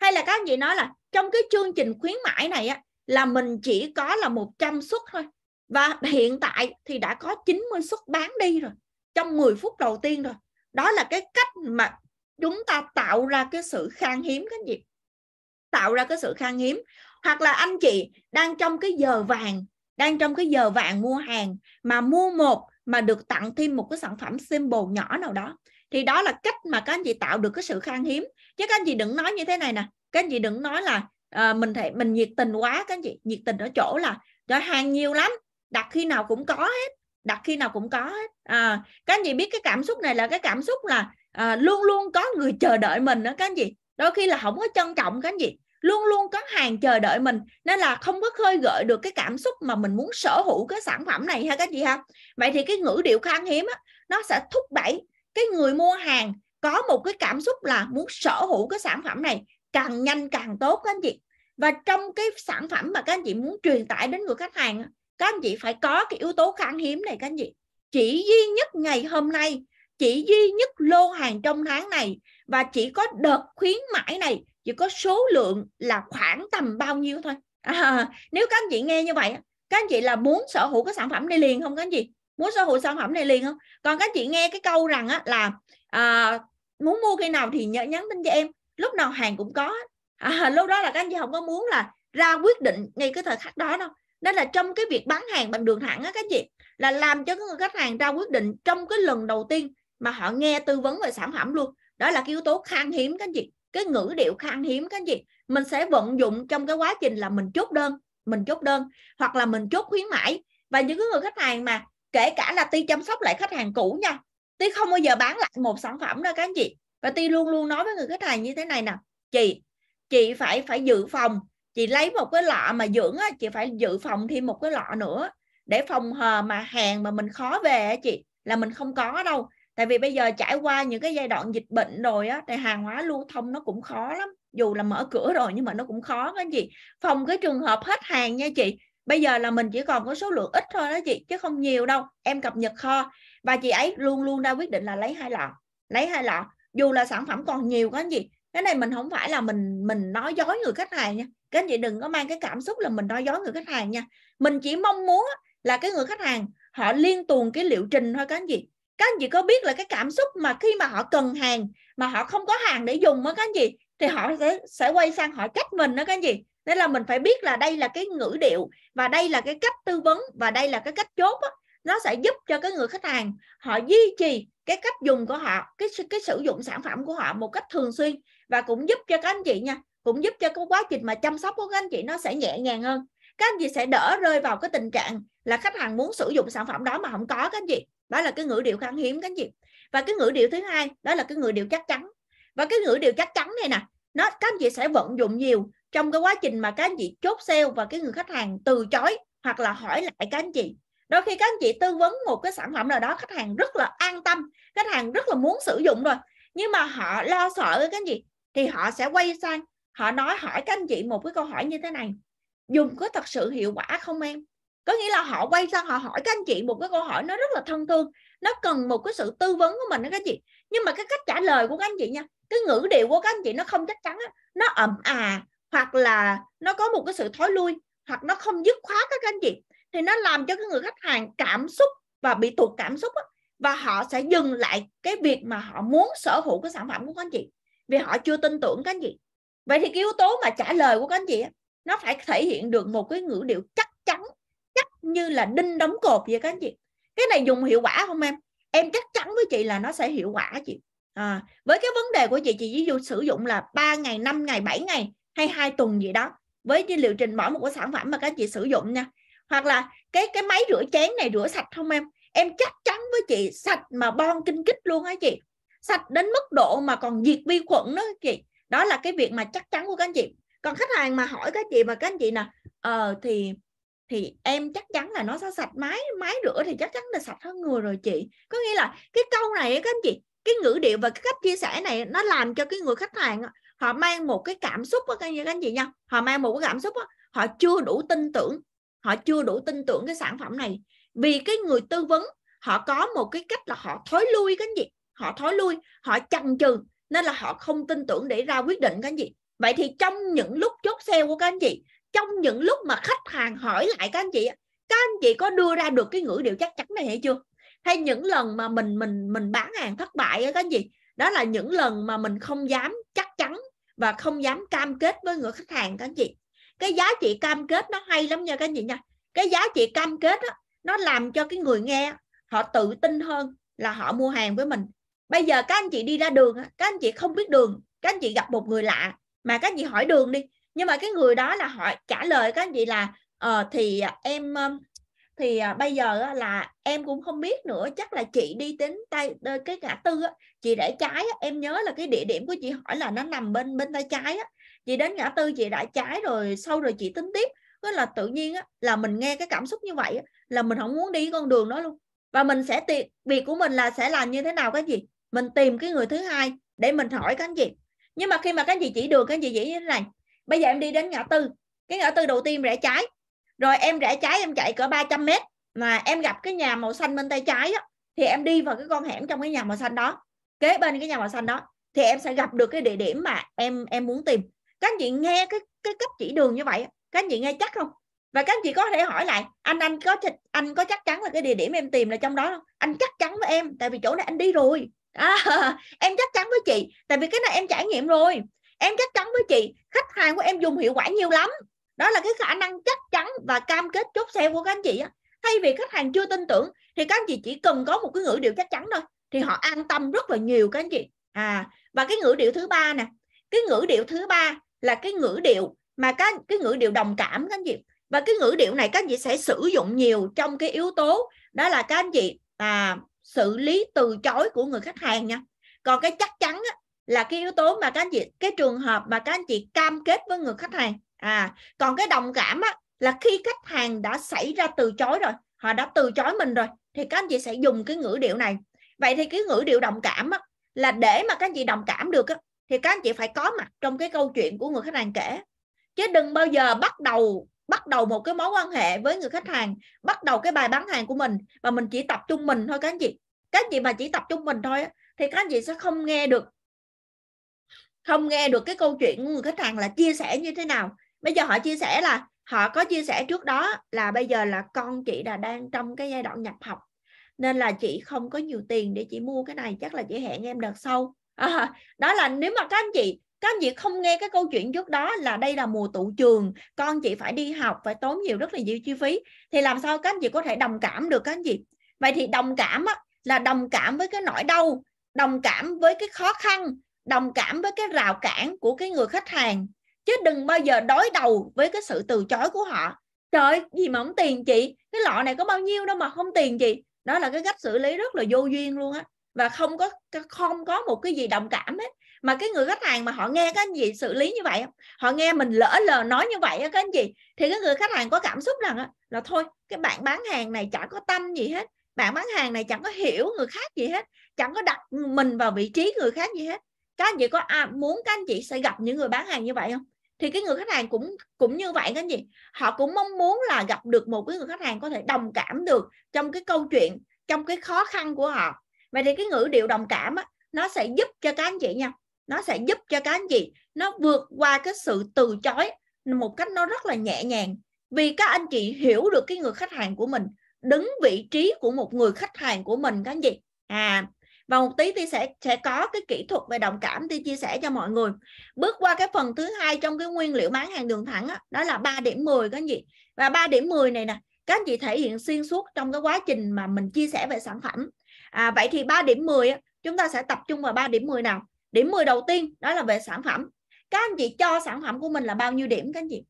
hay là các anh chị nói là trong cái chương trình khuyến mãi này á là mình chỉ có là 100 suất thôi và hiện tại thì đã có 90 suất bán đi rồi trong 10 phút đầu tiên rồi đó là cái cách mà chúng ta tạo ra cái sự khan hiếm cái gì tạo ra cái sự khan hiếm hoặc là anh chị đang trong cái giờ vàng đang trong cái giờ vàng mua hàng mà mua một mà được tặng thêm một cái sản phẩm symbol nhỏ nào đó thì đó là cách mà các anh chị tạo được cái sự khan hiếm chứ các anh chị đừng nói như thế này nè các anh chị đừng nói là à, mình thể mình nhiệt tình quá các anh chị nhiệt tình ở chỗ là cho hàng nhiều lắm đặt khi nào cũng có hết đặt khi nào cũng có hết à, các anh chị biết cái cảm xúc này là cái cảm xúc là à, luôn luôn có người chờ đợi mình đó các anh chị đôi khi là không có trân trọng các anh chị luôn luôn có hàng chờ đợi mình nên là không có khơi gợi được cái cảm xúc mà mình muốn sở hữu cái sản phẩm này ha các chị ha vậy thì cái ngữ điệu khan hiếm á, nó sẽ thúc đẩy cái người mua hàng có một cái cảm xúc là muốn sở hữu cái sản phẩm này càng nhanh càng tốt các anh chị và trong cái sản phẩm mà các anh chị muốn truyền tải đến người khách hàng các anh chị phải có cái yếu tố khan hiếm này các anh chị chỉ duy nhất ngày hôm nay chỉ duy nhất lô hàng trong tháng này và chỉ có đợt khuyến mãi này chỉ có số lượng là khoảng tầm bao nhiêu thôi à, nếu các anh chị nghe như vậy các anh chị là muốn sở hữu cái sản phẩm này liền không các anh chị muốn sở hữu sản phẩm này liền không còn các anh chị nghe cái câu rằng á, là à, muốn mua khi nào thì nhớ nhắn tin cho em lúc nào hàng cũng có à, lúc đó là các anh chị không có muốn là ra quyết định ngay cái thời khắc đó đâu đó là trong cái việc bán hàng bằng đường thẳng á các anh chị là làm cho người khách hàng ra quyết định trong cái lần đầu tiên mà họ nghe tư vấn về sản phẩm luôn đó là cái yếu tố khan hiếm các anh chị cái ngữ điệu khan hiếm các anh chị mình sẽ vận dụng trong cái quá trình là mình chốt đơn mình chốt đơn hoặc là mình chốt khuyến mãi và những người khách hàng mà kể cả là ti chăm sóc lại khách hàng cũ nha ti không bao giờ bán lại một sản phẩm đâu các anh chị và ti luôn luôn nói với người khách hàng như thế này nè chị chị phải phải dự phòng chị lấy một cái lọ mà dưỡng á, chị phải dự phòng thêm một cái lọ nữa để phòng hờ mà hàng mà mình khó về á, chị là mình không có đâu tại vì bây giờ trải qua những cái giai đoạn dịch bệnh rồi á thì hàng hóa lưu thông nó cũng khó lắm dù là mở cửa rồi nhưng mà nó cũng khó cái gì phòng cái trường hợp hết hàng nha chị bây giờ là mình chỉ còn có số lượng ít thôi đó chị chứ không nhiều đâu em cập nhật kho và chị ấy luôn luôn đã quyết định là lấy hai lọ lấy hai lọ dù là sản phẩm còn nhiều cái gì cái này mình không phải là mình mình nói dối người khách hàng nha các anh chị đừng có mang cái cảm xúc là mình nói dối người khách hàng nha mình chỉ mong muốn là cái người khách hàng họ liên tuần cái liệu trình thôi các anh chị các anh chị có biết là cái cảm xúc mà khi mà họ cần hàng mà họ không có hàng để dùng á các anh chị thì họ sẽ sẽ quay sang hỏi cách mình đó các anh chị nên là mình phải biết là đây là cái ngữ điệu và đây là cái cách tư vấn và đây là cái cách chốt á nó sẽ giúp cho cái người khách hàng họ duy trì cái cách dùng của họ cái cái sử dụng sản phẩm của họ một cách thường xuyên và cũng giúp cho các anh chị nha cũng giúp cho cái quá trình mà chăm sóc của các anh chị nó sẽ nhẹ nhàng hơn các anh chị sẽ đỡ rơi vào cái tình trạng là khách hàng muốn sử dụng sản phẩm đó mà không có các anh chị đó là cái ngữ điệu khan hiếm các anh chị và cái ngữ điệu thứ hai đó là cái ngữ điệu chắc chắn và cái ngữ điệu chắc chắn này nè nó các anh chị sẽ vận dụng nhiều trong cái quá trình mà các anh chị chốt sale và cái người khách hàng từ chối hoặc là hỏi lại các anh chị đôi khi các anh chị tư vấn một cái sản phẩm nào đó khách hàng rất là an tâm khách hàng rất là muốn sử dụng rồi nhưng mà họ lo sợ với các anh chị thì họ sẽ quay sang họ nói hỏi các anh chị một cái câu hỏi như thế này dùng có thật sự hiệu quả không em có nghĩa là họ quay sang họ hỏi các anh chị một cái câu hỏi nó rất là thân thương nó cần một cái sự tư vấn của mình đó các anh chị nhưng mà cái cách trả lời của các anh chị nha cái ngữ điệu của các anh chị nó không chắc chắn nó ẩm à hoặc là nó có một cái sự thói lui hoặc nó không dứt khoát các anh chị thì nó làm cho cái người khách hàng cảm xúc và bị tụt cảm xúc á. và họ sẽ dừng lại cái việc mà họ muốn sở hữu cái sản phẩm của các anh chị vì họ chưa tin tưởng các anh chị vậy thì cái yếu tố mà trả lời của các anh chị nó phải thể hiện được một cái ngữ điệu chắc như là đinh đóng cột vậy các anh chị cái này dùng hiệu quả không em em chắc chắn với chị là nó sẽ hiệu quả chị à, với cái vấn đề của chị chị ví dụ sử dụng là 3 ngày 5 ngày 7 ngày hay hai tuần gì đó với cái liệu trình mỗi một cái sản phẩm mà các chị sử dụng nha hoặc là cái cái máy rửa chén này rửa sạch không em em chắc chắn với chị sạch mà bon kinh kích luôn hả chị sạch đến mức độ mà còn diệt vi khuẩn đó chị đó là cái việc mà chắc chắn của các anh chị còn khách hàng mà hỏi các chị mà các anh chị nè ờ thì thì em chắc chắn là nó sẽ sạch máy máy rửa thì chắc chắn là sạch hơn người rồi chị có nghĩa là cái câu này các anh chị cái ngữ điệu và cái cách chia sẻ này nó làm cho cái người khách hàng họ mang một cái cảm xúc đó, các anh chị các nha họ mang một cái cảm xúc đó, họ chưa đủ tin tưởng họ chưa đủ tin tưởng cái sản phẩm này vì cái người tư vấn họ có một cái cách là họ thối lui cái gì họ thối lui họ chần chừ nên là họ không tin tưởng để ra quyết định cái gì vậy thì trong những lúc chốt sale của các anh chị trong những lúc mà khách hàng hỏi lại các anh chị các anh chị có đưa ra được cái ngữ điệu chắc chắn này hay chưa hay những lần mà mình mình mình bán hàng thất bại các anh chị đó là những lần mà mình không dám chắc chắn và không dám cam kết với người khách hàng các anh chị cái giá trị cam kết nó hay lắm nha các anh chị nha cái giá trị cam kết đó, nó làm cho cái người nghe họ tự tin hơn là họ mua hàng với mình bây giờ các anh chị đi ra đường các anh chị không biết đường các anh chị gặp một người lạ mà các anh chị hỏi đường đi nhưng mà cái người đó là họ trả lời các anh chị là ờ, thì à, em thì à, bây giờ là em cũng không biết nữa chắc là chị đi đến tay cái ngã tư chị rẽ trái em nhớ là cái địa điểm của chị hỏi là nó nằm bên bên tay trái á chị đến ngã tư chị đã trái rồi sau rồi chị tính tiếp đó là tự nhiên là mình nghe cái cảm xúc như vậy là mình không muốn đi con đường đó luôn và mình sẽ tìm việc của mình là sẽ làm như thế nào cái gì mình tìm cái người thứ hai để mình hỏi các anh chị nhưng mà khi mà các anh chị chỉ đường các anh chị chỉ như thế này bây giờ em đi đến ngã tư cái ngã tư đầu tiên rẽ trái rồi em rẽ trái em chạy cỡ 300 mét mà em gặp cái nhà màu xanh bên tay trái á, thì em đi vào cái con hẻm trong cái nhà màu xanh đó kế bên cái nhà màu xanh đó thì em sẽ gặp được cái địa điểm mà em em muốn tìm các anh chị nghe cái cái cách chỉ đường như vậy các anh chị nghe chắc không và các anh chị có thể hỏi lại anh anh có anh có chắc chắn là cái địa điểm em tìm là trong đó không anh chắc chắn với em tại vì chỗ này anh đi rồi à, em chắc chắn với chị tại vì cái này em trải nghiệm rồi em chắc chắn với chị khách hàng của em dùng hiệu quả nhiều lắm đó là cái khả năng chắc chắn và cam kết chốt sale của các anh chị á thay vì khách hàng chưa tin tưởng thì các anh chị chỉ cần có một cái ngữ điệu chắc chắn thôi thì họ an tâm rất là nhiều các anh chị à và cái ngữ điệu thứ ba nè cái ngữ điệu thứ ba là cái ngữ điệu mà các cái ngữ điệu đồng cảm các anh chị và cái ngữ điệu này các anh chị sẽ sử dụng nhiều trong cái yếu tố đó là các anh chị à, xử lý từ chối của người khách hàng nha còn cái chắc chắn á, là cái yếu tố mà các anh chị cái trường hợp mà các anh chị cam kết với người khách hàng à còn cái đồng cảm á, là khi khách hàng đã xảy ra từ chối rồi họ đã từ chối mình rồi thì các anh chị sẽ dùng cái ngữ điệu này vậy thì cái ngữ điệu đồng cảm á, là để mà các anh chị đồng cảm được á, thì các anh chị phải có mặt trong cái câu chuyện của người khách hàng kể chứ đừng bao giờ bắt đầu bắt đầu một cái mối quan hệ với người khách hàng bắt đầu cái bài bán hàng của mình và mình chỉ tập trung mình thôi các anh chị các anh chị mà chỉ tập trung mình thôi thì các anh chị sẽ không nghe được không nghe được cái câu chuyện của người khách hàng là chia sẻ như thế nào bây giờ họ chia sẻ là họ có chia sẻ trước đó là bây giờ là con chị là đang trong cái giai đoạn nhập học nên là chị không có nhiều tiền để chị mua cái này chắc là chị hẹn em đợt sau à, đó là nếu mà các anh chị các anh chị không nghe cái câu chuyện trước đó là đây là mùa tụ trường con chị phải đi học phải tốn nhiều rất là nhiều chi phí thì làm sao các anh chị có thể đồng cảm được các anh chị vậy thì đồng cảm á, là đồng cảm với cái nỗi đau đồng cảm với cái khó khăn đồng cảm với cái rào cản của cái người khách hàng chứ đừng bao giờ đối đầu với cái sự từ chối của họ trời gì mà không tiền chị cái lọ này có bao nhiêu đâu mà không tiền chị đó là cái cách xử lý rất là vô duyên luôn á và không có không có một cái gì đồng cảm hết mà cái người khách hàng mà họ nghe cái gì xử lý như vậy họ nghe mình lỡ lờ nói như vậy cái gì thì cái người khách hàng có cảm xúc rằng là, thôi cái bạn bán hàng này chẳng có tâm gì hết bạn bán hàng này chẳng có hiểu người khác gì hết chẳng có đặt mình vào vị trí người khác gì hết các anh chị có à, muốn các anh chị sẽ gặp những người bán hàng như vậy không thì cái người khách hàng cũng cũng như vậy các anh chị họ cũng mong muốn là gặp được một cái người khách hàng có thể đồng cảm được trong cái câu chuyện trong cái khó khăn của họ vậy thì cái ngữ điệu đồng cảm á, nó sẽ giúp cho các anh chị nha nó sẽ giúp cho các anh chị nó vượt qua cái sự từ chối một cách nó rất là nhẹ nhàng vì các anh chị hiểu được cái người khách hàng của mình đứng vị trí của một người khách hàng của mình các anh chị à và một tí thì sẽ sẽ có cái kỹ thuật về đồng cảm thì chia sẻ cho mọi người bước qua cái phần thứ hai trong cái nguyên liệu bán hàng đường thẳng đó, đó là 3 điểm 10 các anh chị và 3 điểm 10 này nè các anh chị thể hiện xuyên suốt trong cái quá trình mà mình chia sẻ về sản phẩm à, vậy thì 3 điểm 10 chúng ta sẽ tập trung vào 3 điểm 10 nào điểm 10 đầu tiên đó là về sản phẩm các anh chị cho sản phẩm của mình là bao nhiêu điểm các anh chị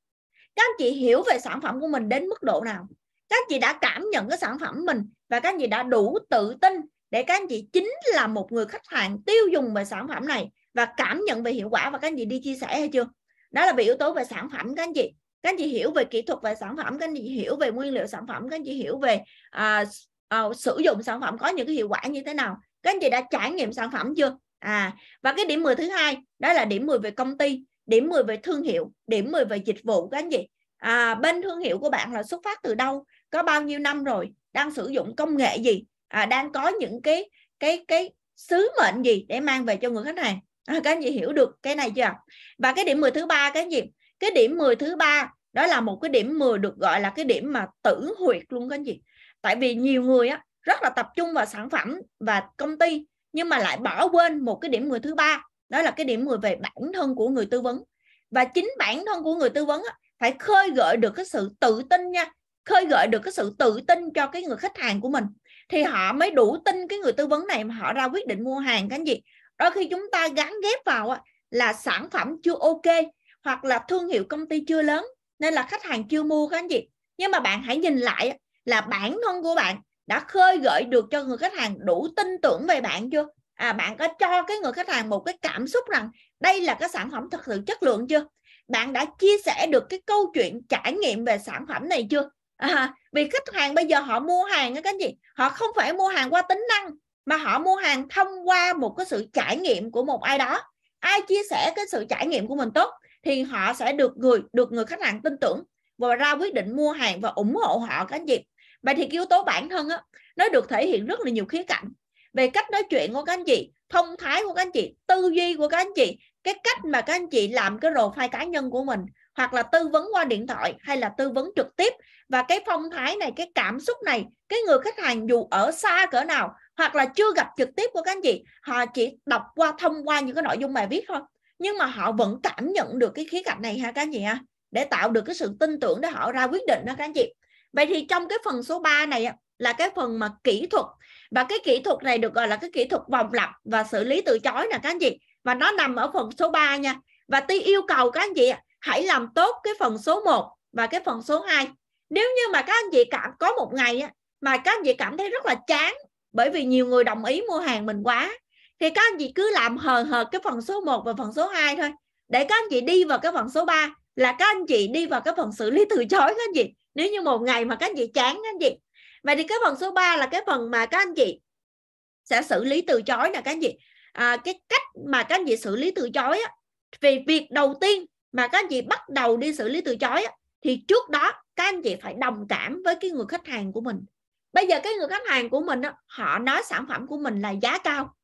các anh chị hiểu về sản phẩm của mình đến mức độ nào các anh chị đã cảm nhận cái sản phẩm mình và các anh chị đã đủ tự tin để các anh chị chính là một người khách hàng tiêu dùng về sản phẩm này và cảm nhận về hiệu quả và các anh chị đi chia sẻ hay chưa đó là về yếu tố về sản phẩm các anh chị các anh chị hiểu về kỹ thuật về sản phẩm các anh chị hiểu về nguyên liệu sản phẩm các anh chị hiểu về à, à, sử dụng sản phẩm có những cái hiệu quả như thế nào các anh chị đã trải nghiệm sản phẩm chưa à và cái điểm 10 thứ hai đó là điểm 10 về công ty điểm 10 về thương hiệu điểm 10 về dịch vụ các anh chị à, bên thương hiệu của bạn là xuất phát từ đâu có bao nhiêu năm rồi đang sử dụng công nghệ gì à, đang có những cái cái cái sứ mệnh gì để mang về cho người khách hàng à, các anh chị hiểu được cái này chưa và cái điểm 10 thứ ba cái gì cái điểm 10 thứ ba đó là một cái điểm 10 được gọi là cái điểm mà tử huyệt luôn các anh chị tại vì nhiều người á rất là tập trung vào sản phẩm và công ty nhưng mà lại bỏ quên một cái điểm 10 thứ ba đó là cái điểm 10 về bản thân của người tư vấn và chính bản thân của người tư vấn á, phải khơi gợi được cái sự tự tin nha khơi gợi được cái sự tự tin cho cái người khách hàng của mình thì họ mới đủ tin cái người tư vấn này mà họ ra quyết định mua hàng cái gì đôi khi chúng ta gắn ghép vào là sản phẩm chưa ok hoặc là thương hiệu công ty chưa lớn nên là khách hàng chưa mua cái gì nhưng mà bạn hãy nhìn lại là bản thân của bạn đã khơi gợi được cho người khách hàng đủ tin tưởng về bạn chưa à bạn có cho cái người khách hàng một cái cảm xúc rằng đây là cái sản phẩm thật sự chất lượng chưa bạn đã chia sẻ được cái câu chuyện trải nghiệm về sản phẩm này chưa à, vì khách hàng bây giờ họ mua hàng cái gì họ không phải mua hàng qua tính năng mà họ mua hàng thông qua một cái sự trải nghiệm của một ai đó ai chia sẻ cái sự trải nghiệm của mình tốt thì họ sẽ được người được người khách hàng tin tưởng và ra quyết định mua hàng và ủng hộ họ cái gì vậy thì yếu tố bản thân á, nó được thể hiện rất là nhiều khía cạnh về cách nói chuyện của các anh chị thông thái của các anh chị tư duy của các anh chị cái cách mà các anh chị làm cái profile cá nhân của mình hoặc là tư vấn qua điện thoại hay là tư vấn trực tiếp và cái phong thái này cái cảm xúc này cái người khách hàng dù ở xa cỡ nào hoặc là chưa gặp trực tiếp của các anh chị họ chỉ đọc qua thông qua những cái nội dung bài viết thôi nhưng mà họ vẫn cảm nhận được cái khía cạnh này ha các anh chị ha để tạo được cái sự tin tưởng để họ ra quyết định đó các anh chị vậy thì trong cái phần số 3 này là cái phần mà kỹ thuật và cái kỹ thuật này được gọi là cái kỹ thuật vòng lặp và xử lý từ chối nè các anh chị và nó nằm ở phần số 3 nha và Ti yêu cầu các anh chị hãy làm tốt cái phần số 1 và cái phần số 2 nếu như mà các anh chị cảm có một ngày mà các anh chị cảm thấy rất là chán bởi vì nhiều người đồng ý mua hàng mình quá thì các anh chị cứ làm hờ hờ cái phần số 1 và phần số 2 thôi để các anh chị đi vào cái phần số 3 là các anh chị đi vào cái phần xử lý từ chối các anh chị nếu như một ngày mà các anh chị chán các anh chị vậy thì cái phần số 3 là cái phần mà các anh chị sẽ xử lý từ chối là các anh chị à, cái cách mà các anh chị xử lý từ chối á, vì việc đầu tiên mà các anh chị bắt đầu đi xử lý từ chối á, thì trước đó các anh chị phải đồng cảm với cái người khách hàng của mình bây giờ cái người khách hàng của mình họ nói sản phẩm của mình là giá cao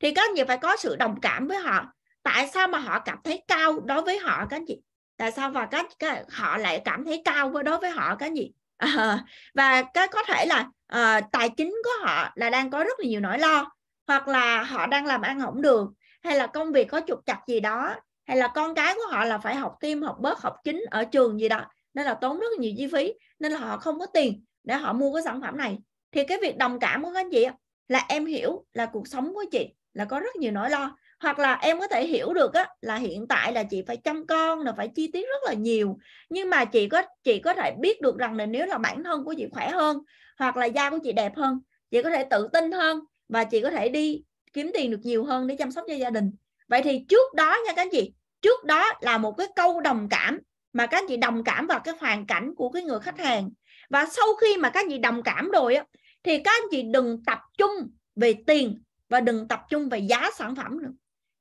thì các anh chị phải có sự đồng cảm với họ tại sao mà họ cảm thấy cao đối với họ các anh chị tại sao và các, các họ lại cảm thấy cao đối với họ các anh chị à, và cái có thể là à, tài chính của họ là đang có rất là nhiều nỗi lo hoặc là họ đang làm ăn không được hay là công việc có trục chặt gì đó hay là con cái của họ là phải học tim học bớt học chính ở trường gì đó nên là tốn rất là nhiều chi phí nên là họ không có tiền để họ mua cái sản phẩm này thì cái việc đồng cảm của các anh chị là em hiểu là cuộc sống của chị là có rất nhiều nỗi lo hoặc là em có thể hiểu được á, là hiện tại là chị phải chăm con là phải chi tiết rất là nhiều nhưng mà chị có chị có thể biết được rằng là nếu là bản thân của chị khỏe hơn hoặc là da của chị đẹp hơn chị có thể tự tin hơn và chị có thể đi kiếm tiền được nhiều hơn để chăm sóc cho gia đình vậy thì trước đó nha các anh chị trước đó là một cái câu đồng cảm mà các anh chị đồng cảm vào cái hoàn cảnh của cái người khách hàng và sau khi mà các anh chị đồng cảm rồi á thì các anh chị đừng tập trung về tiền và đừng tập trung về giá sản phẩm nữa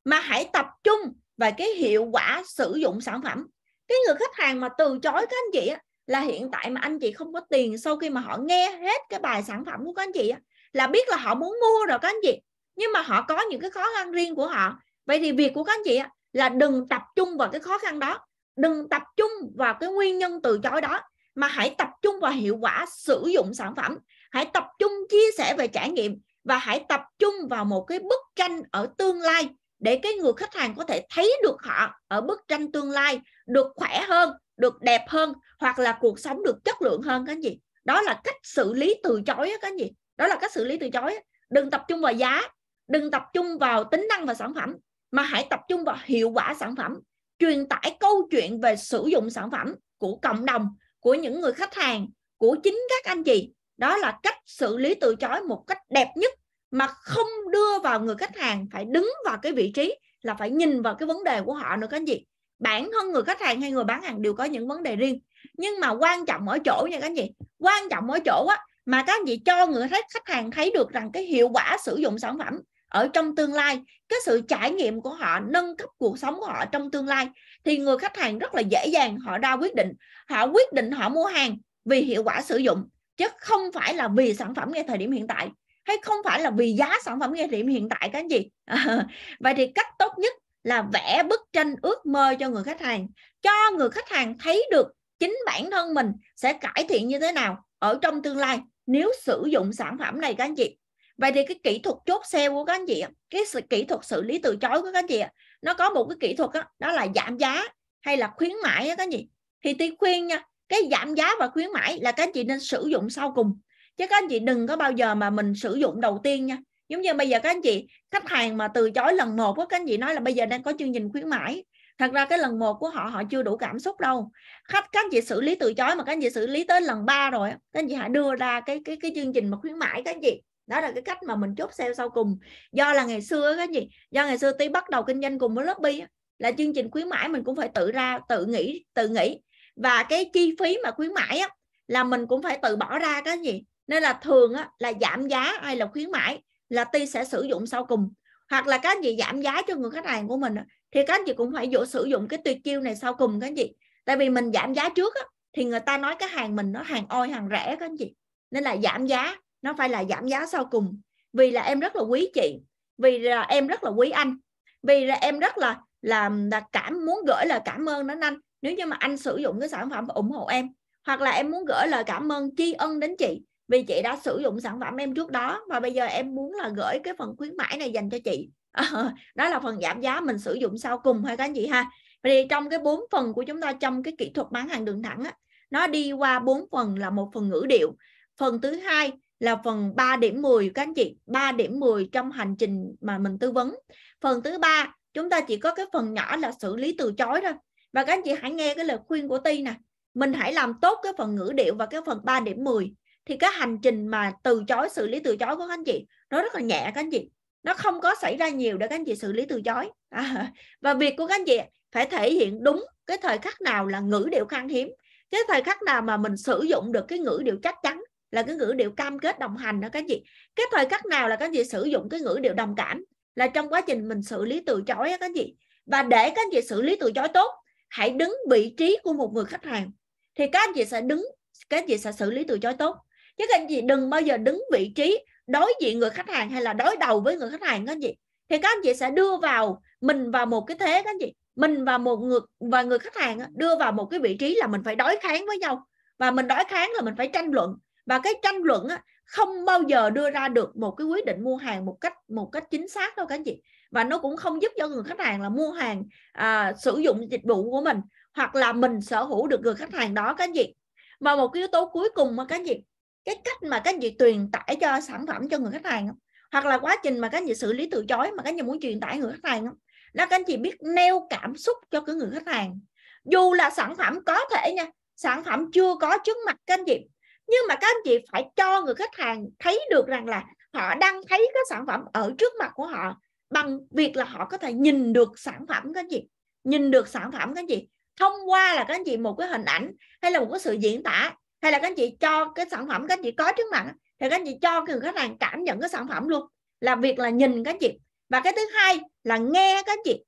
mà hãy tập trung về cái hiệu quả sử dụng sản phẩm cái người khách hàng mà từ chối các anh chị á, là hiện tại mà anh chị không có tiền sau khi mà họ nghe hết cái bài sản phẩm của các anh chị á, là biết là họ muốn mua rồi các anh chị nhưng mà họ có những cái khó khăn riêng của họ vậy thì việc của các anh chị á, là đừng tập trung vào cái khó khăn đó đừng tập trung vào cái nguyên nhân từ chối đó mà hãy tập trung vào hiệu quả sử dụng sản phẩm hãy tập trung chia sẻ về trải nghiệm và hãy tập trung vào một cái bức tranh ở tương lai để cái người khách hàng có thể thấy được họ ở bức tranh tương lai được khỏe hơn được đẹp hơn hoặc là cuộc sống được chất lượng hơn cái gì đó là cách xử lý từ chối cái gì đó là cách xử lý từ chối đừng tập trung vào giá đừng tập trung vào tính năng và sản phẩm mà hãy tập trung vào hiệu quả sản phẩm truyền tải câu chuyện về sử dụng sản phẩm của cộng đồng của những người khách hàng của chính các anh chị đó là cách xử lý từ chối một cách đẹp nhất mà không đưa vào người khách hàng phải đứng vào cái vị trí là phải nhìn vào cái vấn đề của họ nữa các anh chị bản thân người khách hàng hay người bán hàng đều có những vấn đề riêng nhưng mà quan trọng ở chỗ nha các anh chị quan trọng ở chỗ á mà các anh chị cho người khách hàng thấy được rằng cái hiệu quả sử dụng sản phẩm ở trong tương lai cái sự trải nghiệm của họ nâng cấp cuộc sống của họ trong tương lai thì người khách hàng rất là dễ dàng họ ra quyết định họ quyết định họ mua hàng vì hiệu quả sử dụng chứ không phải là vì sản phẩm ngay thời điểm hiện tại hay không phải là vì giá sản phẩm ngay thời điểm hiện tại các anh chị vậy thì cách tốt nhất là vẽ bức tranh ước mơ cho người khách hàng cho người khách hàng thấy được chính bản thân mình sẽ cải thiện như thế nào ở trong tương lai nếu sử dụng sản phẩm này các anh chị vậy thì cái kỹ thuật chốt sale của các anh chị cái kỹ thuật xử lý từ chối của các anh chị nó có một cái kỹ thuật đó, đó là giảm giá hay là khuyến mãi các anh chị thì tôi khuyên nha cái giảm giá và khuyến mãi là các anh chị nên sử dụng sau cùng chứ các anh chị đừng có bao giờ mà mình sử dụng đầu tiên nha giống như bây giờ các anh chị khách hàng mà từ chối lần một các anh chị nói là bây giờ đang có chương trình khuyến mãi thật ra cái lần một của họ họ chưa đủ cảm xúc đâu khách các anh chị xử lý từ chối mà các anh chị xử lý tới lần ba rồi các anh chị hãy đưa ra cái cái cái chương trình mà khuyến mãi các anh chị đó là cái cách mà mình chốt sale sau cùng do là ngày xưa cái gì do ngày xưa tí bắt đầu kinh doanh cùng với lớp bi là chương trình khuyến mãi mình cũng phải tự ra tự nghĩ tự nghĩ và cái chi phí mà khuyến mãi á, là mình cũng phải tự bỏ ra cái gì nên là thường á, là giảm giá hay là khuyến mãi là ti sẽ sử dụng sau cùng hoặc là cái gì giảm giá cho người khách hàng của mình thì các chị cũng phải dụ sử dụng cái tuyệt chiêu này sau cùng các chị tại vì mình giảm giá trước á, thì người ta nói cái hàng mình nó hàng oi hàng rẻ các anh chị nên là giảm giá nó phải là giảm giá sau cùng vì là em rất là quý chị vì là em rất là quý anh vì là em rất là là là cảm muốn gửi lời cảm ơn đến anh nếu như mà anh sử dụng cái sản phẩm và ủng hộ em hoặc là em muốn gửi lời cảm ơn tri ân đến chị vì chị đã sử dụng sản phẩm em trước đó và bây giờ em muốn là gửi cái phần khuyến mãi này dành cho chị đó là phần giảm giá mình sử dụng sau cùng hay các anh chị ha thì trong cái bốn phần của chúng ta trong cái kỹ thuật bán hàng đường thẳng á, nó đi qua bốn phần là một phần ngữ điệu phần thứ hai là phần 3 điểm 10 các anh chị 3 điểm 10 trong hành trình mà mình tư vấn phần thứ ba chúng ta chỉ có cái phần nhỏ là xử lý từ chối thôi và các anh chị hãy nghe cái lời khuyên của Ti nè mình hãy làm tốt cái phần ngữ điệu và cái phần 3 điểm 10 thì cái hành trình mà từ chối xử lý từ chối của các anh chị nó rất là nhẹ các anh chị nó không có xảy ra nhiều để các anh chị xử lý từ chối à, và việc của các anh chị phải thể hiện đúng cái thời khắc nào là ngữ điệu khan hiếm cái thời khắc nào mà mình sử dụng được cái ngữ điệu chắc chắn là cái ngữ điệu cam kết đồng hành đó các chị cái thời khắc nào là các chị sử dụng cái ngữ điệu đồng cảm là trong quá trình mình xử lý từ chối đó các chị và để các chị xử lý từ chối tốt hãy đứng vị trí của một người khách hàng thì các anh chị sẽ đứng các chị sẽ xử lý từ chối tốt chứ các anh chị đừng bao giờ đứng vị trí đối diện người khách hàng hay là đối đầu với người khách hàng các anh chị thì các anh chị sẽ đưa vào mình vào một cái thế các anh chị mình và một người và người khách hàng đưa vào một cái vị trí là mình phải đối kháng với nhau và mình đối kháng là mình phải tranh luận và cái tranh luận á, không bao giờ đưa ra được một cái quyết định mua hàng một cách một cách chính xác đâu các anh chị và nó cũng không giúp cho người khách hàng là mua hàng à, sử dụng dịch vụ của mình hoặc là mình sở hữu được người khách hàng đó các anh chị mà một cái yếu tố cuối cùng mà các anh chị cái cách mà các anh chị truyền tải cho sản phẩm cho người khách hàng hoặc là quá trình mà các anh chị xử lý từ chối mà các anh chị muốn truyền tải người khách hàng không? là các anh chị biết nêu cảm xúc cho cái người khách hàng dù là sản phẩm có thể nha sản phẩm chưa có trước mặt các anh chị nhưng mà các anh chị phải cho người khách hàng thấy được rằng là họ đang thấy cái sản phẩm ở trước mặt của họ bằng việc là họ có thể nhìn được sản phẩm các anh chị nhìn được sản phẩm các anh chị thông qua là các anh chị một cái hình ảnh hay là một cái sự diễn tả hay là các anh chị cho cái sản phẩm các anh chị có trước mặt thì các anh chị cho người khách hàng cảm nhận cái sản phẩm luôn là việc là nhìn các anh chị và cái thứ hai là nghe các anh chị